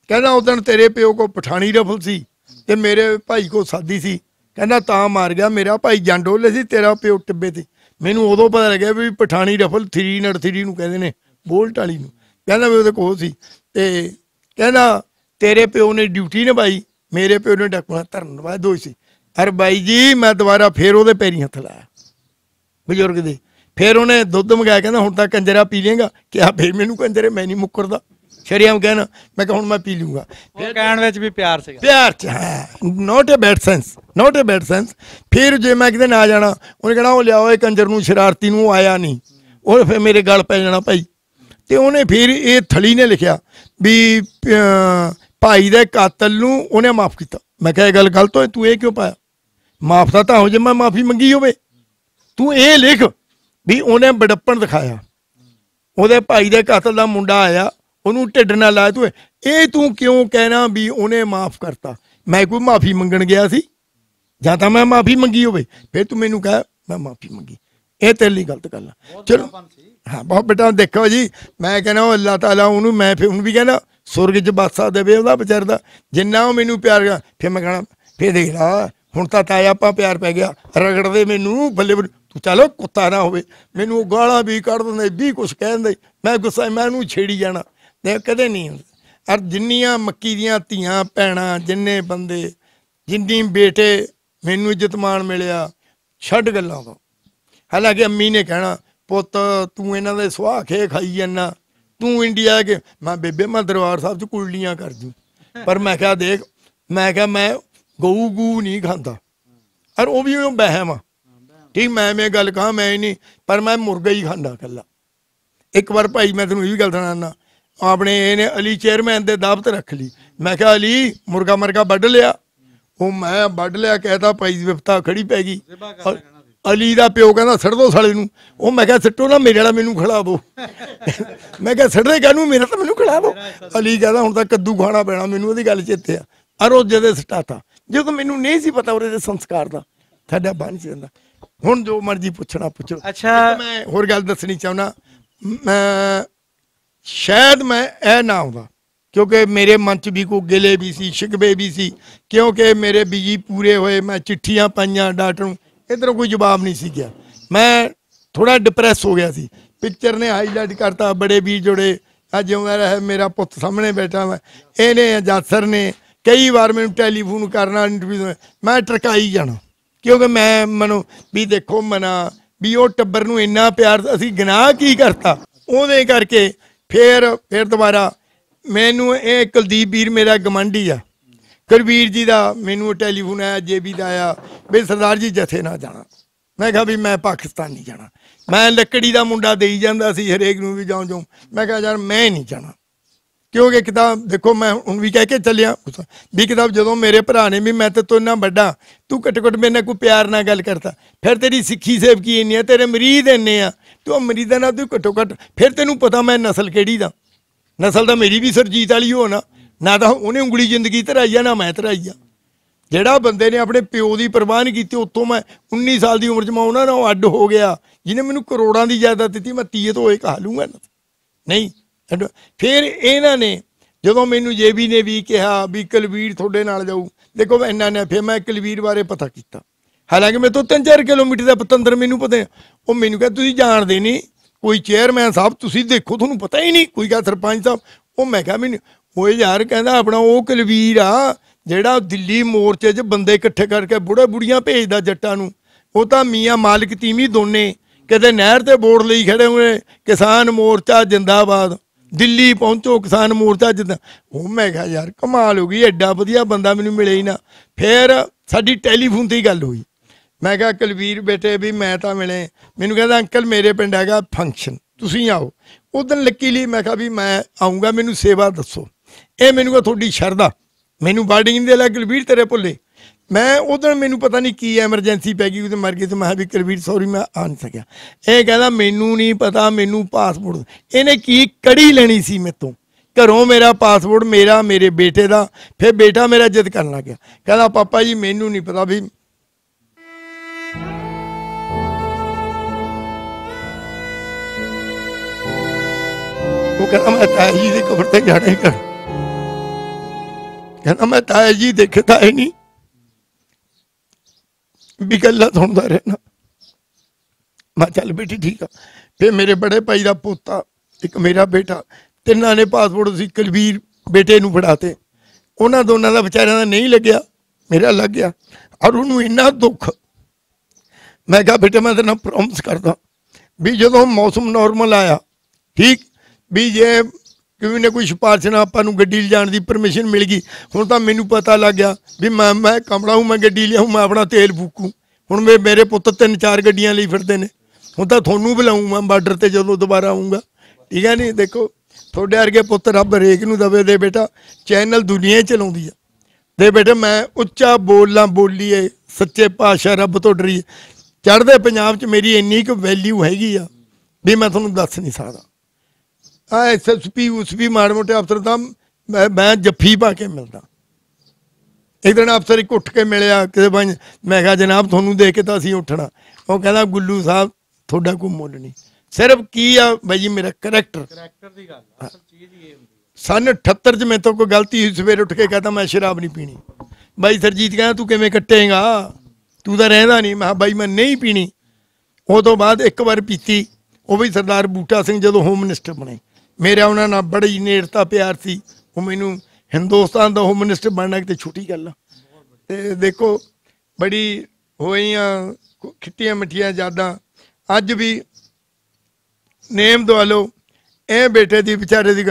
ਕਹਿੰਦਾ ਉਦੋਂ ਤੇਰੇ ਪਿਓ ਕੋ ਪਠਾਣੀ ਰਫਲ ਸੀ ਤੇ ਮੇਰੇ ਭਾਈ ਕੋ ਸਾਦੀ ਸੀ ਕਹਿੰਦਾ ਤਾਂ ਮਾਰ ਗਿਆ ਮੇਰਾ ਭਾਈ ਜੰਡੋਲੇ ਸੀ ਤੇਰਾ ਪਿਓ ਟਿੱਬੇ ਤੇ ਮੈਨੂੰ ਉਦੋਂ ਪਤਾ ਲੱਗਿਆ ਵੀ ਪਠਾਣੀ ਰਫਲ 3 ਨੂੰ ਕਹਿੰਦੇ ਨੇ ਬੋਲਟ ਵਾਲੀ ਨੂੰ ਕਹਿੰਦਾ ਵੀ ਉਹਦੇ ਕੋਲ ਸੀ ਤੇ ਕਹਿੰਦਾ ਤੇਰੇ ਪਿਓ ਨੇ ਡਿਊਟੀ ਨਿਭਾਈ ਮੇਰੇ ਪਿਓ ਨੇ ਡਾਕਟਰ ਧਰਨ ਵਾਲਾ ਸੀ ਅਰ ਬਾਈ ਜੀ ਮੈਂ ਦੁਬਾਰਾ ਫੇਰ ਉਹਦੇ ਪੈਰੀ ਹੱਥ ਲਾਇਆ ਬਜ਼ੁਰਗ ਦੇ ਫੇਰ ਉਹਨੇ ਦੁੱਧ ਮੰਗਾਇਆ ਕਹਿੰਦਾ ਹੁਣ ਤਾਂ ਕੰਜਰਾ ਪੀ ਲੇਗਾ ਕਿ ਆ ਫੇਰ ਮੈਨੂੰ ਕੰਜਰੇ ਮੈਂ ਨਹੀਂ ਮੁੱਕਰਦਾ ਸ਼ਰੀਆਮ ਕਹਿਣਾ ਮੈਂ ਕਿਹਾ ਹੁਣ ਮੈਂ ਪੀ ਲੂੰਗਾ ਉਹ ਕਹਿਣ ਵਿੱਚ ਵੀ ਪਿਆਰ ਸੀਗਾ ਪਿਆਰ ਚ ਹਾਂ not a bad sense not a bad sense ਫਿਰ ਜੇ ਮੈਂ ਕਿਤੇ ਨਾ ਜਾਣਾ ਉਹਨੇ ਕਹਿੰਦਾ ਉਹ ਲਿਆਓ ਇਹ ਕੰਜਰ ਨੂੰ ਸ਼ਰਾਰਤੀ ਨੂੰ ਆਇਆ ਨਹੀਂ ਉਹ ਫਿਰ ਮੇਰੇ ਗਲ ਪੈ ਜਾਣਾ ਭਾਈ ਤੇ ਉਹਨੇ ਫਿਰ ਇਹ ਥਲੀ ਨੇ ਲਿਖਿਆ ਵੀ ਭਾਈ ਦੇ ਕਾਤਲ ਨੂੰ ਉਹਨੇ ਮਾਫ ਕੀਤਾ ਮੈਂ ਕਿਹਾ ਇਹ ਗੱਲ ਗਲਤ ਹੋਏ ਤੂੰ ਇਹ ਕਿਉਂ ਪਾਇਆ ਮਾਫਤਾ ਤਾਂ ਹੋ ਜੇ ਮੈਂ ਮਾਫੀ ਮੰਗੀ ਹੋਵੇ ਤੂੰ ਇਹ ਲਿਖ ਵੀ ਉਹਨੇ ਬੜੱਪਣ ਦਿਖਾਇਆ ਉਹਦੇ ਭਾਈ ਦੇ ਕਤਲ ਦਾ ਮੁੰਡਾ ਆਇਆ ਉਹਨੂੰ ਢਿੱਡ ਨਾਲ ਲਾਇਆ ਤੂੰ ਇਹ ਤੂੰ ਕਿਉਂ ਕਹਿਣਾ ਵੀ ਉਹਨੇ ਮਾਫ ਕਰਤਾ ਮੈਂ ਕੋਈ ਮਾਫੀ ਮੰਗਣ ਗਿਆ ਸੀ ਜਾਂ ਤਾਂ ਮੈਂ ਮਾਫੀ ਮੰਗੀ ਹੋਵੇ ਫਿਰ ਤੂੰ ਮੈਨੂੰ ਕਹਿ ਮੈਂ ਮਾਫੀ ਮੰਗੀ ਇਹ ਤੇਰੇ ਲਈ ਗਲਤ ਗੱਲ ਆ ਚਲੋ ਹਾਂ ਬਹੁਤ ਬੇਟਾ ਦੇਖੋ ਜੀ ਮੈਂ ਕਹਿੰਦਾ ਉਹ ਅੱਲਾਹ ਤਾਲਾ ਉਹਨੂੰ ਮੈਂ ਫਿਰ ਹੁਣ ਵੀ ਕਹਿੰਦਾ ਸੁਰਗ 'ਚ ਬਸਾ ਦੇਵੇ ਉਹਦਾ ਵਿਚਾਰ ਦਾ ਜਿੰਨਾ ਉਹ ਮੈਨੂੰ ਪਿਆਰ ਫਿਰ ਮੈਂ ਕਹਿੰਦਾ ਫਿਰ ਦੇਖ ਲਾ ਹੁਣ ਤਾਂ ਤਾਇਆ ਆਪਾਂ ਪਿਆਰ ਪੈ ਗਿਆ ਰਗੜਦੇ ਮੈਨੂੰ ਬੱਲੇ ਤੂੰ ਚਲੋ ਕੁੱਤਾ ਨਾ ਹੋਵੇ ਮੈਨੂੰ ਉਹ ਗਾਲਾਂ ਵੀ ਕੱਢ ਦਿੰਦੇ ਵੀ ਕੁਛ ਕਹਿੰਦੇ ਮੈਂ ਗੁੱਸਾ ਮੈਂ ਉਹਨੂੰ ਛੇੜੀ ਜਾਣਾ ਤੇ ਕਦੇ ਨਹੀਂ ਅਰ ਜਿੰਨੀਆਂ ਮੱਕੀ ਦੀਆਂ ਧੀਆਂ ਪੈਣਾ ਜਿੰਨੇ ਬੰਦੇ ਜਿੰਨੀ ਬੇਟੇ ਮੈਨੂੰ ਇੱਜ਼ਤ ਮਾਣ ਮਿਲਿਆ ਛੱਡ ਗੱਲਾਂ ਤੋਂ ਹਾਲਾਂਕਿ ਅੰਮੀ ਨੇ ਕਹਿਣਾ ਪੁੱਤ ਤੂੰ ਇਹਨਾਂ ਦੇ ਸੁਆਹ ਖੇ ਖਾਈ ਜਾਂਦਾ ਤੂੰ ਇੰਡੀਆ ਕੇ ਮੈਂ ਬੇਬੇ ਮੈਂ ਦਰਬਾਰ ਸਾਹਿਬ 'ਚ ਕੁਲੜੀਆਂ ਕਰ ਜੂ ਪਰ ਮੈਂ ਕਿਹਾ ਦੇਖ ਮੈਂ ਕਿਹਾ ਮੈਂ ਗਊ ਗੂ ਨਹੀਂ ਖਾਂਦਾ ਔਰ ਉਹ ਵੀ ਉਹ ਬਹਿਮ ਆ ਠੀਕ ਮੈਂ ਮੈਂ ਗੱਲ ਕਹਾ ਮੈਂ ਨਹੀਂ ਪਰ ਮੈਂ ਮੁਰਗਾ ਹੀ ਖਾਂਦਾ ਕੱਲਾ ਇੱਕ ਵਾਰ ਭਾਈ ਮੈਂ ਤੁਹਾਨੂੰ ਇਹ ਵੀ ਗੱਲ ਸੁਣਾਣਾ ਆਪਣੇ ਇਹਨੇ ਅਲੀ ਚੇਅਰਮੈਨ ਦੇ ਦਾਬਤ ਰੱਖ ਲਈ ਮੈਂ ਕਿਹਾ ਅਲੀ ਮੁਰਗਾ ਮਰਗਾ ਵੱਢ ਲਿਆ ਉਹ ਮੈਂ ਵੱਢ ਲਿਆ ਕਹਿਤਾ ਭਾਈ ਦੀ ਖੜੀ ਪੈ ਗਈ ਅਲੀ ਦਾ ਪਿਓ ਕਹਿੰਦਾ ਸੜ ਦੋ ਸਾਲੇ ਨੂੰ ਉਹ ਮੈਂ ਕਿਹਾ ਸੱਟੋ ਨਾ ਮੇਰੇ ਵਾਲਾ ਮੈਨੂੰ ਖਿਲਾਵੋ ਮੈਂ ਕਿਹਾ ਸੜਦੇ ਕਾਨੂੰ ਮੇਰਾ ਤਾਂ ਮੈਨੂੰ ਖਿਲਾਵੋ ਅਲੀ ਕਹਿੰਦਾ ਹੁਣ ਤਾਂ ਕੱਦੂ ਖਾਣਾ ਪੈਣਾ ਮੈਨੂੰ ਉਹਦੀ ਗੱਲ ਚੇਤੇ ਆ ਅਰ ਉਹ ਜਦੇ ਸਟਾਤਾ ਜਦੋਂ ਮੈਨੂੰ ਨਹੀਂ ਸੀ ਪਤਾ ਉਹਦੇ ਸੰਸਕਾਰ ਦਾ ਸਾਡਾ ਬਣ ਜਾਂਦਾ ਹੁਣ ਜੋ ਮਰਜ਼ੀ ਪੁੱਛਣਾ ਪੁੱਛੋ ਅੱਛਾ ਮੈਂ ਹੋਰ ਗੱਲ ਦੱਸਣੀ ਚਾਹੁੰਦਾ ਮੈਂ ਸ਼ਾਇਦ ਮੈਂ ਇਹ ਨਾ ਹੁੰਦਾ ਕਿਉਂਕਿ ਮੇਰੇ ਮਨ 'ਚ ਵੀ ਕੋ ਗਿਲੇ ਵੀ ਸੀ ਸ਼ਿਕਵੇ ਵੀ ਸੀ ਕਿਉਂਕਿ ਮੇਰੇ ਬੀਜੀ ਪੂਰੇ ਹੋਏ ਮੈਂ ਚਿੱਠੀਆਂ ਪਾਈਆਂ ਡਾਕਟਰ ਨੂੰ ਇਧਰੋਂ ਕੋਈ ਜਵਾਬ ਨਹੀਂ ਸੀ ਗਿਆ ਮੈਂ ਥੋੜਾ ਡਿਪਰੈਸ ਹੋ ਗਿਆ ਸੀ ਪਿਕਚਰ ਨੇ ਹਾਈਲਾਈਟ ਕਰਤਾ ਬੜੇ ਵੀ ਜੁੜੇ ਅੱਜ ਉਹ ਮੇਰਾ ਪੁੱਤ ਸਾਹਮਣੇ ਬੈਠਾ ਵਾ ਇਹਨੇ ਜਾਸਰ ਨੇ ਕਈ ਵਾਰ ਮੈਨੂੰ ਟੈਲੀਫੋਨ ਕਰਨਾ ਇੰਟਰਵਿਊ ਮੈਂ ਟਰਕਾਈ ਜਾਣਾ ਕਿਉਂਕਿ ਮੈਂ ਮਨੋ ਵੀ ਦੇਖੋ ਮਨਾ ਵੀ ਉਹ ਟੱਬਰ ਨੂੰ ਇੰਨਾ ਪਿਆਰ ਅਸੀਂ ਗਨਾਹ ਕੀ ਕਰਤਾ ਉਹਦੇ ਕਰਕੇ ਫੇਰ ਫੇਰ ਦੁਬਾਰਾ ਮੈਨੂੰ ਇਹ ਕੁਲਦੀਪ ਵੀਰ ਮੇਰਾ ਗਮੰਡੀ ਆ ਕਰਵੀਰ ਜੀ ਦਾ ਮੈਨੂੰ ਟੈਲੀਫੋਨ ਆਇਆ ਜੇਬੀ ਦਾ ਆਇਆ ਵੀ ਸਰਦਾਰ ਜੀ ਜਥੇ ਨਾ ਜਾਣਾ ਮੈਂ ਕਿਹਾ ਵੀ ਮੈਂ ਪਾਕਿਸਤਾਨ ਨਹੀਂ ਜਾਣਾ ਮੈਂ ਲੱਕੜੀ ਦਾ ਮੁੰਡਾ ਦੇਈ ਜਾਂਦਾ ਸੀ ਹਰੇਕ ਨੂੰ ਵੀ ਜਾਉਂ ਜਾਉਂ ਮੈਂ ਕਿਹਾ ਯਾਰ ਮੈਂ ਨਹੀਂ ਜਾਣਾ ਕਿਉਂਕਿ ਕਿਤਾਬ ਦੇਖੋ ਮੈਂ ਹੁਣ ਵੀ ਕਹਿ ਕੇ ਚੱਲਿਆ ਵੀ ਕਿਤਾਬ ਜਦੋਂ ਮੇਰੇ ਭਰਾ ਨੇ ਵੀ ਮੈਂ ਤੇ ਤੋਂ ਇੰਨਾ ਵੱਡਾ ਤੂੰ ਘਟ ਮੇਰੇ ਨਾਲ ਕੋਈ ਪਿਆਰ ਨਾਲ ਗੱਲ ਕਰਦਾ ਫਿਰ ਤੇਰੀ ਸਿੱਖੀ ਸੇਵ ਕੀ ਇੰਨੀ ਆ ਤੇਰੇ ਮਰੀਦ ਇੰਨੇ ਆ ਤੂੰ ਮਰੀਦਾਂ ਨਾਲ ਤੂੰ ਘਟੋ ਘਟ ਫਿਰ ਤੈਨੂੰ ਪਤਾ ਮੈਂ ਨਸਲ ਕਿਹੜੀ ਦਾ ਨਸਲ ਤਾਂ ਮੇਰੀ ਵੀ ਸਰਜੀਤ ਵਾਲੀ ਹੋਣਾ ਨਾ ਤਾਂ ਉਹਨੇ ਉਂਗਲੀ ਜ਼ਿੰਦਗੀ ਧਰਾਈ ਆ ਨਾ ਮੈਂ ਧਰਾਈ ਆ ਜਿਹੜਾ ਬੰਦੇ ਨੇ ਆਪਣੇ ਪਿਓ ਦੀ ਪਰਵਾਹ ਨਹੀਂ ਕੀਤੀ ਉਤੋਂ ਮੈਂ 19 ਸਾਲ ਦੀ ਉਮਰ 'ਚ ਮੈਂ ਉਹਨਾਂ ਨਾਲ ਅੱਡ ਹੋ ਗਿਆ ਜਿਹਨੇ ਮੈਨੂੰ ਕਰੋੜਾਂ ਦੀ ਜਾਇਦਾਦ ਦਿੱਤੀ ਮੈਂ ਤੀਏ ਤੋਂ ਇਹ ਕਹਾ ਲੂੰਗਾ ਨਹੀਂ ਫਿਰ ਇਹਨਾਂ ਨੇ ਜਦੋਂ ਮੈਨੂੰ ਜੇਬੀ ਨੇ ਵੀ ਕਿਹਾ ਵੀ ਕਲਵੀਰ ਤੁਹਾਡੇ ਨਾਲ ਜਾਊ ਦੇਖੋ ਮੈਂ ਇਹਨਾਂ ਨੇ ਫਿਰ ਮੈਂ ਕਲਵੀਰ ਬਾਰੇ ਪਤਾ ਕੀਤਾ ਹਾਲਾਂਕਿ ਮੈਂ ਤੋਂ 3-4 ਕਿਲੋਮੀਟਰ ਦਾ ਪਤੰਦਰ ਮੈਨੂੰ ਪਤਾ ਉਹ ਮੈਨੂੰ ਕਹਿੰਦਾ ਤੁਸੀਂ ਜਾਣਦੇ ਨਹੀਂ ਕੋਈ ਚੇਅਰਮੈਨ ਸਾਹਿਬ ਤੁਸੀਂ ਦੇਖੋ ਤੁਹਾਨੂੰ ਪਤਾ ਹੀ ਨਹੀਂ ਕੋਈ ਗਾ ਸਰਪੰਚ ਸਾਹਿਬ ਉਹ ਮੈਂ ਕਿਹਾ ਮੈਨੂੰ ਉਹ ਯਾਰ ਕਹਿੰਦਾ ਆਪਣਾ ਉਹ ਕਲਵੀਰ ਆ ਜਿਹੜਾ ਦਿੱਲੀ ਮੋਰਚੇ 'ਚ ਬੰਦੇ ਇਕੱਠੇ ਕਰਕੇ ਬੁੜੇ ਬੁੜੀਆਂ ਭੇਜਦਾ ਜੱਟਾਂ ਨੂੰ ਉਹ ਤਾਂ ਮੀਆਂ ਮਾਲਕ ਤੀਵੀਂ ਦੋਨੇ ਕਿਤੇ ਨਹਿਰ ਤੇ ਬੋਰਡ ਲਈ ਖੜੇ ਹੋਏ ਕਿਸਾਨ ਮੋਰਚਾ ਜਿੰਦਾਬਾਦ ਦਿੱਲੀ ਪਹੁੰਚੋ ਕਿਸਾਨ ਮੋਰਚਾ ਜਿੱਦਾਂ ਉਹ ਮੈਂ ਕਿਹਾ ਯਾਰ ਕਮਾਲ ਹੋ ਗਈ ਐਡਾ ਵਧੀਆ ਬੰਦਾ ਮੈਨੂੰ ਮਿਲੇ ਹੀ ਨਾ ਫਿਰ ਸਾਡੀ ਟੈਲੀਫੋਨ ਤੇ ਹੀ ਗੱਲ ਹੋਈ ਮੈਂ ਕਿਹਾ ਕੁਲਵੀਰ ਬੇਟੇ ਵੀ ਮੈਂ ਤਾਂ ਮਿਲੇ ਮੈਨੂੰ ਕਹਿੰਦਾ ਅੰਕਲ ਮੇਰੇ ਪਿੰਡ ਹੈਗਾ ਫੰਕਸ਼ਨ ਤੁਸੀਂ ਆਓ ਉਦੋਂ ਲੱਕੀ ਲਈ ਮੈਂ ਕਿਹਾ ਵੀ ਮੈਂ ਆਉਂਗਾ ਮੈਨੂੰ ਸੇਵਾ ਦੱਸੋ ਇਹ ਮੈਨੂੰ ਕਹ ਤੁਹਾਡੀ ਸ਼ਰਦਾ ਮੈਨੂੰ ਬਾਰਡਿੰਗ ਨਹੀਂ ਦੇ ਲੱਗ ਕੁਲਵੀਰ ਤੇਰੇ ਭੁੱਲੇ ਮੈਂ ਉਦੋਂ ਮੈਨੂੰ ਪਤਾ ਨਹੀਂ ਕੀ ਐਮਰਜੈਂਸੀ ਪੈ ਗਈ ਉਹ ਤੇ ਮਰ ਗਈ ਤੇ ਮੈਂ ਵੀ ਕਰਵੀਰ ਸੌਰੀ ਮੈਂ ਆ ਨਹੀਂ ਸਕਿਆ ਇਹ ਕਹਿੰਦਾ ਮੈਨੂੰ ਨਹੀਂ ਪਤਾ ਮੈਨੂੰ ਪਾਸਪੋਰਟ ਇਹਨੇ ਕੀ ਕੜੀ ਲੈਣੀ ਸੀ ਮੇਤੋਂ ਘਰੋਂ ਮੇਰਾ ਪਾਸਪੋਰਟ ਮੇਰਾ ਮੇਰੇ ਬੇਟੇ ਦਾ ਫਿਰ ਬੇਟਾ ਮੇਰਾ ਜਿੱਦ ਕਰਨ ਲੱਗ ਗਿਆ ਕਹਿੰਦਾ ਪਾਪਾ ਜੀ ਮੈਨੂੰ ਨਹੀਂ ਪਤਾ ਵੀ ਉਹ ਕਹਿੰਦਾ ਮੈਂ ਤਾਇਆ ਜੀ ਕਬਰ ਤੇ ਜਾਣਾ ਹੀ ਕਰ ਕਹਿੰਦਾ ਮੈਂ ਇਹ ਜੀ ਦੇਖਦਾ ਹੀ ਨਹੀਂ ਵੀ ਗੱਲਾਂ ਸੁਣਦਾ ਰਹਿਣਾ ਮੈਂ ਚੱਲ ਬੇਟੀ ਠੀਕ ਆ ਫੇ ਮੇਰੇ ਬੜੇ ਭਾਈ ਦਾ ਪੋਤਾ ਇੱਕ ਮੇਰਾ ਬੇਟਾ ਤਿੰਨਾਂ ਨੇ ਪਾਸਪੋਰਟ ਸੀ ਕਲਵੀਰ ਬੇਟੇ ਨੂੰ ਫੜਾਤੇ ਉਹਨਾਂ ਦੋਨਾਂ ਦਾ ਵਿਚਾਰਿਆਂ ਦਾ ਨਹੀਂ ਲੱਗਿਆ ਮੇਰਾ ਲੱਗ ਗਿਆ ਔਰ ਉਹਨੂੰ ਇੰਨਾ ਦੁੱਖ ਮੈਂ ਕਿਹਾ ਬੇਟੇ ਮੈਂ ਤੈਨੂੰ ਪ੍ਰੋਮਿਸ ਕਰਦਾ ਵੀ ਜਦੋਂ ਮੌਸਮ ਨਾਰਮਲ ਆਇਆ ਠੀਕ ਵੀ ਜੇ ਕਿਉਂਕਿ ਨੇ ਕੋਈ ਸਿਫਾਰਿਸ਼ ਨਾ ਆਪਾਂ ਨੂੰ ਗੱਡੀ ਲਿਜਾਣ ਦੀ ਪਰਮਿਸ਼ਨ ਮਿਲ ਗਈ ਹੁਣ ਤਾਂ ਮੈਨੂੰ ਪਤਾ ਲੱਗ ਗਿਆ ਵੀ ਮੈਂ ਮੈਂ ਕਮੜਾ ਹੂੰ ਮੈਂ ਗੱਡੀ ਲਿਆ ਹੂੰ ਮੈਂ ਆਪਣਾ ਤੇਲ ਫੂਕੂ ਹੁਣ ਮੇ ਮੇਰੇ ਪੁੱਤ ਤਿੰਨ ਚਾਰ ਗੱਡੀਆਂ ਲਈ ਫਿਰਦੇ ਨੇ ਹੁਣ ਤਾਂ ਤੁਹਾਨੂੰ ਬੁਲਾਉਂ ਮੈਂ ਬਾਰਡਰ ਤੇ ਜਦੋਂ ਦੁਬਾਰਾ ਆਉਂਗਾ ਠੀਕ ਹੈ ਨਹੀਂ ਦੇਖੋ ਤੁਹਾਡੇ ਵਰਗੇ ਪੁੱਤ ਰੱਬ ਰੇਕ ਨੂੰ ਦਵੇ ਦੇ ਬੇਟਾ ਚੈਨਲ ਦੁਨੀਆ ਚਲਾਉਂਦੀ ਆ ਦੇ ਬੇਟੇ ਮੈਂ ਉੱਚਾ ਬੋਲਾਂ ਬੋਲੀਏ ਸੱਚੇ ਪਾਸ਼ਾ ਰੱਬ ਤੋਂ ਡਰੀ ਚੜ੍ਹਦੇ ਪੰਜਾਬ 'ਚ ਮੇਰੀ ਇੰਨੀ ਕੁ ਵੈਲਿਊ ਹੈਗੀ ਆ ਵੀ ਮੈਂ ਤੁਹਾਨੂੰ ਦੱਸ ਨਹੀਂ ਸਕਦਾ ਆ ਐਸਐਸਪੀ ਉਸਪੀ ਮਾੜੇ ਮੋਟੇ ਅਫਸਰ ਤਾਂ ਮੈਂ ਜੱਫੀ ਪਾ ਕੇ ਮਿਲਦਾ ਇੱਕ ਦਿਨ ਅਫਸਰ ਇੱਕ ਉੱਠ ਕੇ ਮਿਲਿਆ ਕਿਸੇ ਬੰਜ ਮੈਂ ਕਿਹਾ ਜਨਾਬ ਤੁਹਾਨੂੰ ਦੇਖ ਕੇ ਤਾਂ ਅਸੀਂ ਉੱਠਣਾ ਉਹ ਕਹਿੰਦਾ ਗੁੱਲੂ ਸਾਹਿਬ ਤੁਹਾਡਾ ਕੋਈ ਮੁੱਲ ਨਹੀਂ ਸਿਰਫ ਕੀ ਆ ਬਾਈ ਜੀ ਮੇਰਾ ਕੈਰੈਕਟਰ ਕੈਰੈਕਟਰ ਦੀ ਗੱਲ ਅਸਲ ਚੀਜ਼ ਇਹ ਹੁੰਦੀ ਸਨ 78 ਚ ਮੇਰੇ ਤੋਂ ਕੋਈ ਗਲਤੀ ਹੋਈ ਸਵੇਰ ਉੱਠ ਕੇ ਕਹਤਾ ਮੈਂ ਸ਼ਰਾਬ ਨਹੀਂ ਪੀਣੀ ਬਾਈ ਸਰਜੀਤ ਕਹਿੰਦਾ ਤੂੰ ਕਿਵੇਂ ਕੱਟੇਗਾ ਤੂੰ ਤਾਂ ਰਹਿੰਦਾ ਨਹੀਂ ਮੈਂ ਬਾਈ ਮੈਂ ਨਹੀਂ ਪੀਣੀ ਉਹ ਤੋਂ ਬਾਅਦ ਇੱਕ ਵਾਰ ਪੀਤੀ ਉਹ ਵੀ ਸਰਦਾਰ ਬੂਟਾ ਸਿੰਘ ਜਦੋਂ ਹੋਮ ਮਿਨਿਸਟਰ ਬਣੇ ਮੇਰਾ ਉਹਨਾਂ ਨਾਲ ਬੜੀ ਨੇੜਤਾ ਪਿਆਰ ਸੀ ਉਹ ਮੈਨੂੰ ਹਿੰਦੁਸਤਾਨ ਦਾ ਹੋਮ ਮਿਨਿਸਟਰ ਬਣਨਾ ਕਿਤੇ ਛੁੱਟੀ ਗੱਲ ਆ ਤੇ ਦੇਖੋ ਬੜੀ ਹੋਈਆਂ ਖਿੱਟੀਆਂ ਮਿੱਠੀਆਂ ਯਾਦਾਂ ਅੱਜ ਵੀ ਨੇਮ ਦਵਾਲੋ ਇਹ ਬੇਟੇ ਦੀ ਵਿਚਾਰੇ ਦੀ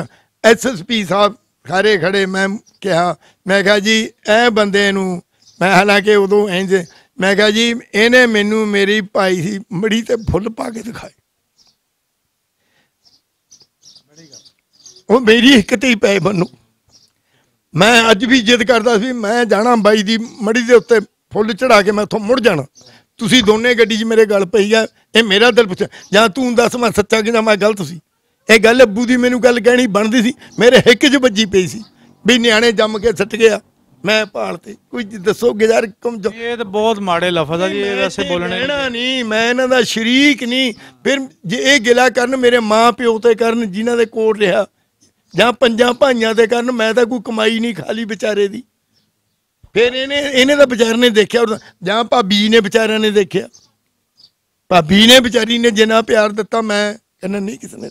ਐਸਐਸਪੀ ਸਾਹਿਬ ਖਾਰੇ ਖੜੇ ਮੈਂ ਕਿਹਾ ਮੈਂ ਕਿਹਾ ਜੀ ਇਹ ਬੰਦੇ ਨੂੰ ਮੈਂ ਹਾਲਾਂਕਿ ਉਦੋਂ ਇੰਜ ਮੈਂ ਕਿਹਾ ਜੀ ਇਹਨੇ ਮੈਨੂੰ ਮੇਰੀ ਭਾਈ ਦੀ ਮੜੀ ਤੇ ਫੁੱਲ ਪਾ ਕੇ ਦਿਖਾਏ ਉਹ ਮੇਰੀ ਇੱਕ ਤੇ ਹੀ ਪਏ ਬੰਨੂ ਮੈਂ ਅੱਜ ਵੀ ਜਿੱਦ ਕਰਦਾ ਸੀ ਮੈਂ ਜਾਣਾ ਬਾਈ ਦੀ ਮੜੀ ਦੇ ਉੱਤੇ ਫੁੱਲ ਚੜਾ ਕੇ ਮੈਂ ਉੱਥੋਂ ਮੁੜ ਜਾਣਾ ਤੁਸੀਂ ਦੋਨੇ ਗੱਡੀ 'ਚ ਮੇਰੇ ਗੱਲ ਪਈ ਆ ਇਹ ਮੇਰਾ ਦਿਲ ਪੁੱਛ ਜਾਂ ਤੂੰ ਦੱਸ ਮੈਂ ਸੱਚਾ ਕਿ ਮੈਂ ਗਲਤ ਸੀ ਇਹ ਗੱਲ ਅੱਬੂ ਦੀ ਮੈਨੂੰ ਗੱਲ ਕਹਿਣੀ ਬਣਦੀ ਸੀ ਮੇਰੇ ਹਿੱਕ 'ਚ ਵੱਜੀ ਪਈ ਸੀ ਵੀ ਨਿਆਣੇ ਜੰਮ ਕੇ ਸੱਟ ਗਿਆ ਮੈਂ ਭਾਲ ਤੇ ਕੋਈ ਦੱਸੋ ਗੁਜ਼ਾਰ ਕਮ ਜੋ ਇਹ ਤਾਂ ਬਹੁਤ ਮਾੜੇ ਲਫ਼ਜ਼ ਆ ਜੀ ਇਹ ਵੈਸੇ ਬੋਲਣੇ ਨਹੀਂ ਮੈਂ ਇਹਨਾਂ ਦਾ ਸ਼ਰੀਕ ਨਹੀਂ ਫਿਰ ਜੇ ਇਹ ਗਿਲਾ ਕਰਨ ਮੇਰੇ ਮਾਂ ਪਿਓ ਤੇ ਕਰਨ ਜਿਨ੍ਹਾਂ ਦੇ ਕੋਲ ਰਿਹਾ ਜਾਂ ਪੰਜਾਂ ਭਾਈਆਂ ਦੇ ਕਾਰਨ ਮੈਂ ਤਾਂ ਕੋਈ ਕਮਾਈ ਨਹੀਂ ਖਾਲੀ ਵਿਚਾਰੇ ਦੀ ਫਿਰ ਇਹਨੇ ਇਹਨੇ ਤਾਂ ਵਿਚਾਰ ਨੇ ਦੇਖਿਆ ਜਾਂ ਭਾਬੀ ਨੇ ਵਿਚਾਰਿਆਂ ਨੇ ਦੇਖਿਆ ਭਾਬੀ ਨੇ ਵਿਚਾਰੀ ਨੇ ਜਿੰਨਾ ਪਿਆਰ ਦਿੱਤਾ ਮੈਂ ਇਹਨੇ ਨਹੀਂ ਕਿਸੇ ਨੇ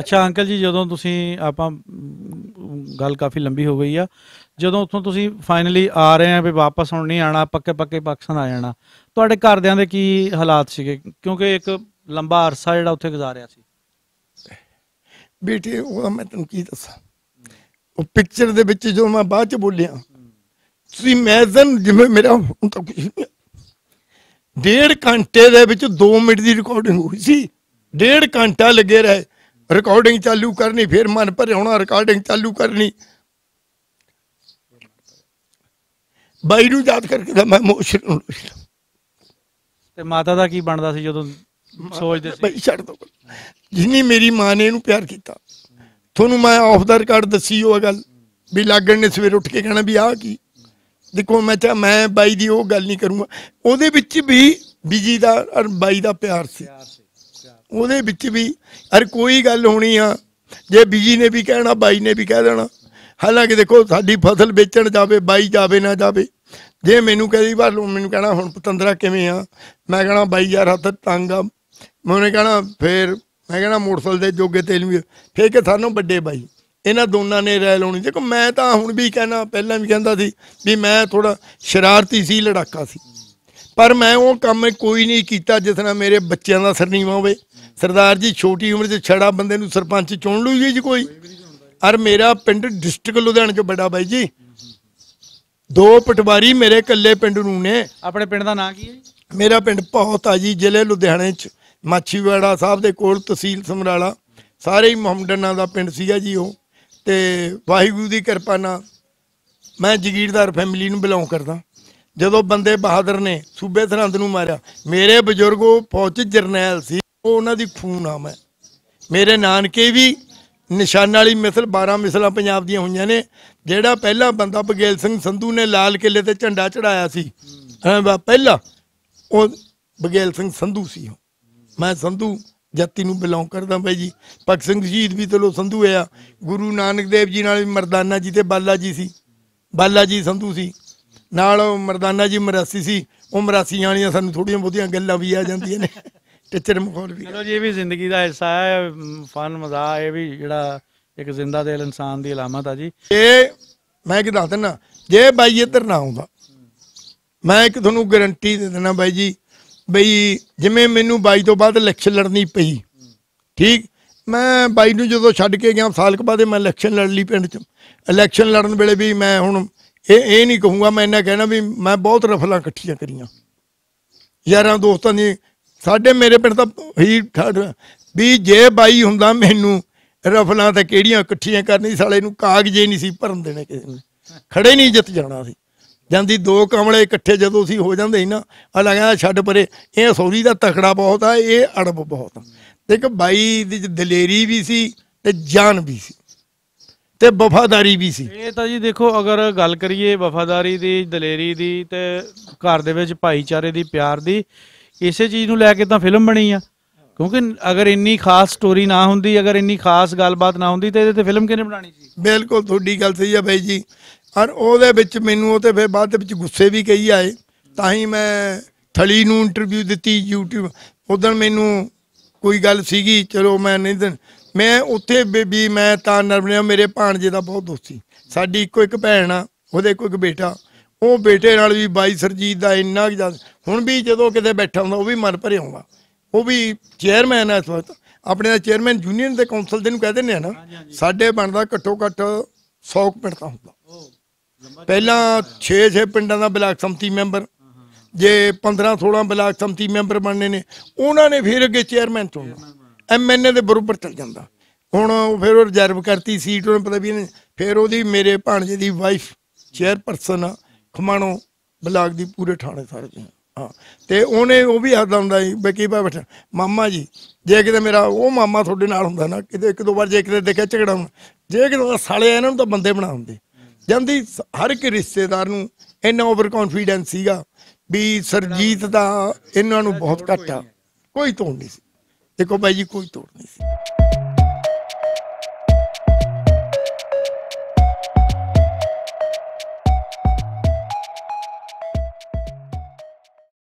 ਅੱਛਾ ਅੰਕਲ ਜੀ ਜਦੋਂ ਤੁਸੀਂ ਆਪਾਂ ਗੱਲ ਕਾਫੀ ਲੰਬੀ ਹੋ ਗਈ ਆ ਜਦੋਂ ਉੱਥੋਂ ਤੁਸੀਂ ਫਾਈਨਲੀ ਆ ਰਹੇ ਆ ਵੀ ਵਾਪਸ ਹੁਣ ਨਹੀਂ ਆਣਾ ਪੱਕੇ ਪੱਕੇ ਪਾਕਿਸਤਾਨ ਆ ਜਾਣਾ ਤੁਹਾਡੇ ਘਰਦਿਆਂ ਦੇ ਕੀ ਹਾਲਾਤ ਸੀਗੇ ਕਿਉਂਕਿ ਇੱਕ ਲੰਬਾ ਅਰਸਾ ਜਿਹੜਾ ਉੱਥੇ ਗੁਜ਼ਾਰਿਆ ਸੀ ਬੇਟੇ ਉਹ ਮੈਂ ਤੈਨੂੰ ਕੀ ਦੱਸਾਂ ਉਹ ਪਿਕਚਰ ਦੇ ਵਿੱਚ ਜੋ ਮੈਂ ਬਾਅਦ ਚ ਬੋਲਿਆ ਤੁਸੀਂ ਮੈਜ਼ਨ ਜਿਵੇਂ ਮੇਰਾ ਹੁਣ ਤਾਂ ਕੁਝ ਨਹੀਂ ਡੇਢ ਘੰਟੇ ਦੇ ਵਿੱਚ 2 ਮਿੰਟ ਦੀ ਰਿਕਾਰਡਿੰਗ ਹੋਈ ਸੀ ਡੇਢ ਘੰਟਾ ਲੱਗੇ ਰਹੇ ਰਿਕਾਰਡਿੰਗ ਚਾਲੂ ਕਰਨੀ ਫਿਰ ਮਨ ਪਰ ਹੋਣਾ ਰਿਕਾਰਡਿੰਗ ਚਾਲੂ ਕਰਨੀ ਬਾਈ ਨੂੰ ਯਾਦ ਕਰਕੇ ਤਾਂ ਮੈਂ ਮੋਸ਼ਨ ਤੇ ਮਾਤਾ ਦਾ ਕੀ ਬਣਦਾ ਸੀ ਜਦੋਂ ਸੋਚਦੇ ਸੀ ਬਈ ਛੱਡ ਦੋ ਜਿੰਨੀ ਮੇਰੀ ਮਾਂ ਨੇ ਇਹਨੂੰ ਪਿਆਰ ਕੀਤਾ ਤੁਹਾਨੂੰ ਮੈਂ ਆਫ ਦਾ ਰਿਕਾਰਡ ਦੱਸੀ ਉਹ ਗੱਲ ਵੀ ਲਾਗਣ ਨੇ ਸਵੇਰ ਉੱਠ ਕੇ ਕਹਿਣਾ ਵੀ ਆਹ ਕੀ ਦੇਖੋ ਮੈਂ ਤਾਂ ਮੈਂ ਬਾਈ ਦੀ ਉਹ ਗੱਲ ਨਹੀਂ ਕਰੂੰਗਾ ਉਹਦੇ ਵਿੱਚ ਵੀ ਬਿਜੀ ਦਾ ਔਰ ਬਾਈ ਦਾ ਪਿਆਰ ਸੀ ਉਹਦੇ ਵਿੱਚ ਵੀ ਅਰ ਕੋਈ ਗੱਲ ਹੋਣੀ ਆ ਜੇ ਬਿਜੀ ਨੇ ਵੀ ਕਹਿਣਾ ਬਾਈ ਨੇ ਵੀ ਕਹਿ ਦੇਣਾ ਹਾਲਾਂਕਿ ਦੇਖੋ ਸਾਡੀ ਫਸਲ ਵੇਚਣ ਜਾਵੇ ਬਾਈ ਜਾਵੇ ਨਾ ਜਾਵੇ ਜੇ ਮੈਨੂੰ ਵੀ ਵਾਰ ਮੈਨੂੰ ਕਹਿਣਾ ਹੁਣ ਪਤੰਦਰਾ ਕਿਵੇਂ ਆ ਮੈਂ ਕਹਣਾ ਬਾਈ ਯਾਰ ਹੱਥ ਤੰਗ ਆ ਮੈਂ ਉਹਨੇ ਕਹਣਾ ਫੇਰ ਮੈਂ ਕਹਣਾ ਮੋਟਰਸਾਈਕਲ ਦੇ ਜੋਗੇ ਤੇਲ ਵੀ ਫੇਰ ਕਿ ਸਾਨੂੰ ਵੱਡੇ ਬਾਈ ਇਹਨਾਂ ਦੋਨਾਂ ਨੇ ਰਹਿ ਲਉਣੀ ਦੇਖੋ ਮੈਂ ਤਾਂ ਹੁਣ ਵੀ ਕਹਿਣਾ ਪਹਿਲਾਂ ਵੀ ਕਹਿੰਦਾ ਸੀ ਵੀ ਮੈਂ ਥੋੜਾ ਸ਼ਰਾਰਤੀ ਸੀ ਲੜਾਕਾ ਸੀ ਪਰ ਮੈਂ ਉਹ ਕੰਮ ਕੋਈ ਨਹੀਂ ਕੀਤਾ ਜਿਸ ਨਾਲ ਮੇਰੇ ਬੱਚਿਆਂ ਦਾ ਸਰਨੀਵਾ ਹੋਵੇ ਸਰਦਾਰ ਜੀ ਛੋਟੀ ਉਮਰ 'ਚ ਛੜਾ ਬੰਦੇ ਨੂੰ ਸਰਪੰਚ ਚੁਣ ਲੂਗੀ ਜੀ ਕੋਈ ਅਰ ਮੇਰਾ ਪਿੰਡ ਡਿਸਟ੍ਰਿਕਟ ਲੁਧਿਆਣਾ 'ਚ ਵੱਡਾ ਬਾਈ ਜੀ ਦੋ ਪਟਵਾਰੀ ਮੇਰੇ ਕੱਲੇ ਪਿੰਡ ਨੂੰ ਨੇ ਆਪਣੇ ਪਿੰਡ ਦਾ ਨਾਂ ਕੀ ਹੈ ਜੀ ਮੇਰਾ ਪਿੰਡ ਆ ਜੀ ਜ਼ਿਲ੍ਹੇ ਲੁਧਿਆਣੇ 'ਚ ਮਾਛੀਵਾੜਾ ਸਾਹਿਬ ਦੇ ਕੋਲ ਤਹਿਸੀਲ ਸਮਰਾਲਾ ਸਾਰੇ ਹੀ ਮੁਹੰਮਦਨਾ ਦਾ ਪਿੰਡ ਸੀਗਾ ਜੀ ਉਹ ਤੇ ਵਾਹਿਗੁਰੂ ਦੀ ਕਿਰਪਾ ਨਾਲ ਮੈਂ ਜਗੀਰਦਾਰ ਫੈਮਿਲੀ ਨੂੰ ਬਿਲੋਂਗ ਕਰਦਾ ਜਦੋਂ ਬੰਦੇ ਬਹਾਦਰ ਨੇ ਸੂਬੇ ਸਰਹੰਦ ਨੂੰ ਮਾਰਿਆ ਮੇਰੇ ਬਜ਼ੁਰਗ ਉਹ ਫੌਜ ਜਰਨੈਲ ਸੀ ਉਹ ਉਹਨਾਂ ਦੀ ਖੂਨ ਆ ਮੈਂ ਮੇਰੇ ਨਾਨਕੇ ਵੀ ਨਿਸ਼ਾਨ ਵਾਲੀ ਮਿਸਲ 12 ਮਿਸਲਾਂ ਪੰਜਾਬ ਦੀਆਂ ਹੋਈਆਂ ਨੇ ਜਿਹੜਾ ਪਹਿਲਾ ਬੰਦਾ ਬਗੇਲ ਸਿੰਘ ਸੰਧੂ ਨੇ ਲਾਲ ਕਿਲੇ ਤੇ ਝੰਡਾ ਚੜਾਇਆ ਸੀ ਪਹਿਲਾ ਉਹ ਬਗੇਲ ਸਿੰਘ ਸੰਧੂ ਸੀ ਮੈਂ ਸੰਧੂ ਜਾਤੀ ਨੂੰ ਬਿਲੋਂਗ ਕਰਦਾ ਬਾਈ ਜੀ ਭਗਤ ਸਿੰਘ ਸ਼ਹੀਦ ਵੀ ਤੇ ਲੋ ਸੰਧੂ ਆ ਗੁਰੂ ਨਾਨਕ ਦੇਵ ਜੀ ਨਾਲ ਵੀ ਮਰਦਾਨਾ ਜੀ ਤੇ ਬਾਲਾ ਜੀ ਸੀ ਬਾਲਾ ਜੀ ਸੰਧੂ ਸੀ ਨਾਲ ਮਰਦਾਨਾ ਜੀ ਮਰਾਸੀ ਸੀ ਉਹ ਮਰਾਸੀ ਆਣੀਆਂ ਸਾਨੂੰ ਥੋੜੀਆਂ ਬੋਧੀਆਂ ਗੱਲਾਂ ਵੀ ਆ ਜਾਂਦੀਆਂ ਨੇ ਟੀਚਰ ਮਖੌਲ ਵੀ ਚਲੋ ਜੀ ਇਹ ਵੀ ਜ਼ਿੰਦਗੀ ਦਾ ਹਿੱਸਾ ਹੈ ਫਨ ਮਜ਼ਾ ਇਹ ਵੀ ਜਿਹੜਾ ਇੱਕ ਜ਼ਿੰਦਾ ਦਿਲ ਇਨਸਾਨ ਦੀ ਅਲਾਮਤ ਆ ਜੀ ਇਹ ਮੈਂ ਕਿ ਦੱਸ ਦਿੰਨਾ ਜੇ ਬਾਈ ਇੱਧਰ ਨਾ ਆਉਂਦਾ ਮੈਂ ਇੱਕ ਤੁਹਾਨੂੰ ਗਾਰੰਟੀ ਦੇ ਦਿੰਦਾ ਬਾਈ ਜੀ ਬਈ ਜਿਵੇਂ ਮੈਨੂੰ ਬਾਈ ਤੋਂ ਬਾਅਦ ਇਲੈਕਸ਼ਨ ਲੜਨੀ ਪਈ ਠੀਕ ਮੈਂ ਬਾਈ ਨੂੰ ਜਦੋਂ ਛੱਡ ਕੇ ਗਿਆ ਸਾਲਕ ਬਾਅਦ ਮੈਂ ਇਲੈਕਸ਼ਨ ਲੜ ਲਈ ਪਿੰਡ 'ਚ ਇਲੈਕਸ਼ਨ ਲੜਨ ਵੇਲੇ ਵੀ ਮੈਂ ਹੁਣ ਇਹ ਇਹ ਨਹੀਂ ਕਹੂੰਗਾ ਮੈਂ ਇਹਨਾਂ ਕਹਿਣਾ ਵੀ ਮੈਂ ਬਹੁਤ ਰਫਲਾਂ ਇਕੱਠੀਆਂ ਕਰੀਆਂ ਯਾਰਾਂ ਦੋਸਤਾਂ ਦੀ ਸਾਡੇ ਮੇਰੇ ਪਿੰਡ ਤਾਂ ਹੀ ਵੀ ਜੇ ਬਾਈ ਹੁੰਦਾ ਮੈਨੂੰ ਰਫਲਾਂ ਤਾਂ ਕਿਹੜੀਆਂ ਇਕੱਠੀਆਂ ਕਰਨੀ ਸਾਲੇ ਨੂੰ ਕਾਗਜ਼ੇ ਨਹੀਂ ਸੀ ਭਰਨ ਦੇਣੇ ਕਿਸੇ ਨੇ ਖੜੇ ਨਹੀਂ ਜਿੱਤ ਜਾਣਾ ਸੀ ਜਾਂਦੀ ਦੋ ਕਮਲੇ ਇਕੱਠੇ ਜਦੋਂ ਸੀ ਹੋ ਜਾਂਦੇ ਹੀ ਨਾ ਆ ਲੱਗਦਾ ਛੱਡ ਪਰੇ ਇਹ ਸੌਰੀ ਦਾ ਤਖੜਾ ਬਹੁਤ ਆ ਇਹ ਅੜਬ ਬਹੁਤ ਆ ਇੱਕ ਬਾਈ ਦੀ ਦਲੇਰੀ ਵੀ ਸੀ ਤੇ ਜਾਨ ਵੀ ਸੀ ਤੇ ਵਫਾਦਾਰੀ ਵੀ ਸੀ ਇਹ ਤਾਂ ਜੀ ਦੇਖੋ ਅਗਰ ਗੱਲ ਕਰੀਏ ਵਫਾਦਾਰੀ ਦੀ ਦਲੇਰੀ ਦੀ ਤੇ ਘਰ ਦੇ ਵਿੱਚ ਭਾਈਚਾਰੇ ਦੀ ਪਿਆਰ ਦੀ ਇਸੇ ਚੀਜ਼ ਨੂੰ ਲੈ ਕੇ ਤਾਂ ਫਿਲਮ ਬਣੀ ਆ ਕਿਉਂਕਿ ਅਗਰ ਇੰਨੀ ਖਾਸ ਸਟੋਰੀ ਨਾ ਹੁੰਦੀ ਅਗਰ ਇੰਨੀ ਖਾਸ ਗੱਲਬਾਤ ਨਾ ਹੁੰਦੀ ਤੇ ਇਹਦੇ ਤੇ ਫਿਲਮ ਕਿਹਨੇ ਬਣਾਣੀ ਸੀ ਬਿਲਕੁਲ ਤੁਹਾਡੀ ਗੱਲ ਸਹੀ ਆ ਬਾਈ ਜੀ ਔਰ ਉਹਦੇ ਵਿੱਚ ਮੈਨੂੰ ਉਹ ਤੇ ਫਿਰ ਬਾਅਦ ਦੇ ਵਿੱਚ ਗੁੱਸੇ ਵੀ ਕਈ ਆਏ ਤਾਂ ਹੀ ਮੈਂ ਥਲੀ ਨੂੰ ਇੰਟਰਵਿਊ ਦਿੱਤੀ YouTube ਉਦੋਂ ਮੈਨੂੰ ਕੋਈ ਗੱਲ ਸੀਗੀ ਚਲੋ ਮੈਂ ਨਹੀਂ ਦਿਨ ਮੈਂ ਉੱਥੇ ਬੇਬੀ ਮੈਂ ਤਾਂ ਨਰਮਿਆ ਮੇਰੇ ਭਾਣਜੇ ਦਾ ਬਹੁਤ ਦੋਸਤੀ ਸਾਡੀ ਇੱਕੋ ਇੱਕ ਭੈਣ ਆ ਉਹਦੇ ਇੱਕੋ ਇੱਕ ਬੇਟਾ ਉਹ ਬੇਟੇ ਨਾਲ ਵੀ ਬਾਈ ਸਰਜੀਤ ਦਾ ਇੰਨਾ ਜਿਆਦਾ ਹੁਣ ਵੀ ਜਦੋਂ ਕਿਤੇ ਬੈਠਾ ਹੁੰਦਾ ਉਹ ਵੀ ਮਨ ਭਰੇ ਆਉਂਦਾ ਉਹ ਵੀ ਚੇਅਰਮੈਨ ਹੈ ਇਸ ਵਕਤ ਆਪਣੇ ਦਾ ਚੇਅਰਮੈਨ ਯੂਨੀਅਨ ਦੇ ਕਾਉਂਸਲ ਦੇ ਨੂੰ ਕਹਿੰਦੇ ਨੇ ਨਾ ਸਾਡੇ ਬਣਦਾ ਘੱਟੋ ਘੱਟ 100 ਮਿੰਟ ਦਾ ਹੁੰਦਾ ਪਹਿਲਾਂ 6-6 ਪਿੰਡਾਂ ਦਾ ਬਲਾਕ ਸੰਮਤੀ ਮੈਂਬਰ ਜੇ 15-16 ਬਲਾਕ ਸੰਮਤੀ ਮੈਂਬਰ ਬਣਨੇ ਨੇ ਉਹਨਾਂ ਨੇ ਫਿਰ ਅੱਗੇ ਚੇਅਰਮੈਨ ਚੁਣਨਾ ਐਮਐਨਏ ਦੇ ਬਰੋਬਰ ਚੱਲ ਜਾਂਦਾ ਹੁਣ ਉਹ ਫਿਰ ਰਿਜ਼ਰਵ ਕਰਤੀ ਸੀਟ ਉਹਨੂੰ ਪਤਾ ਵੀ ਫਿਰ ਉਹਦੀ ਮੇਰੇ ਭਾਣਜੇ ਦੀ ਵਾਈਫ ਚੇਅਰਪਰਸਨ ਖਮਾਣੋ ਬਲਾਕ ਦੀ ਪੂਰੇ ਥਾਣੇ ਸਾਰੇ ਦੇ ਹਾਂ ਤੇ ਉਹਨੇ ਉਹ ਵੀ ਹੱਦ ਹੁੰਦਾ ਜੀ ਬਕੀ ਪਾ ਬੈਠਾ ਮਾਮਾ ਜੀ ਜੇ ਕਿਤੇ ਮੇਰਾ ਉਹ ਮਾਮਾ ਤੁਹਾਡੇ ਨਾਲ ਹੁੰਦਾ ਨਾ ਕਿਤੇ ਇੱਕ ਦੋ ਵਾਰ ਜੇ ਕਿਤੇ ਦੇਖਿਆ ਝਗੜਾ ਜੇ ਕਿਤੇ ਸਾਲੇ ਇਹਨਾਂ ਨੂੰ ਤਾਂ ਬੰਦੇ ਬਣਾ ਹੁੰਦੇ ਜਾਂਦੀ ਹਰ ਇੱਕ ਰਿਸ਼ਤੇਦਾਰ ਨੂੰ ਇੰਨਾ ਓਵਰ ਕੌਨਫੀਡੈਂਸ ਸੀਗਾ ਵੀ ਸਰਜੀਤ ਦਾ ਇਹਨਾਂ ਨੂੰ ਬਹੁਤ ਘੱਟ ਆ ਕੋਈ ਤੋੜ ਨਹੀਂ ਸੀ ਦੇਖੋ ਭਾਈ ਜੀ ਕੋਈ ਤੋੜ ਨਹੀਂ ਸੀ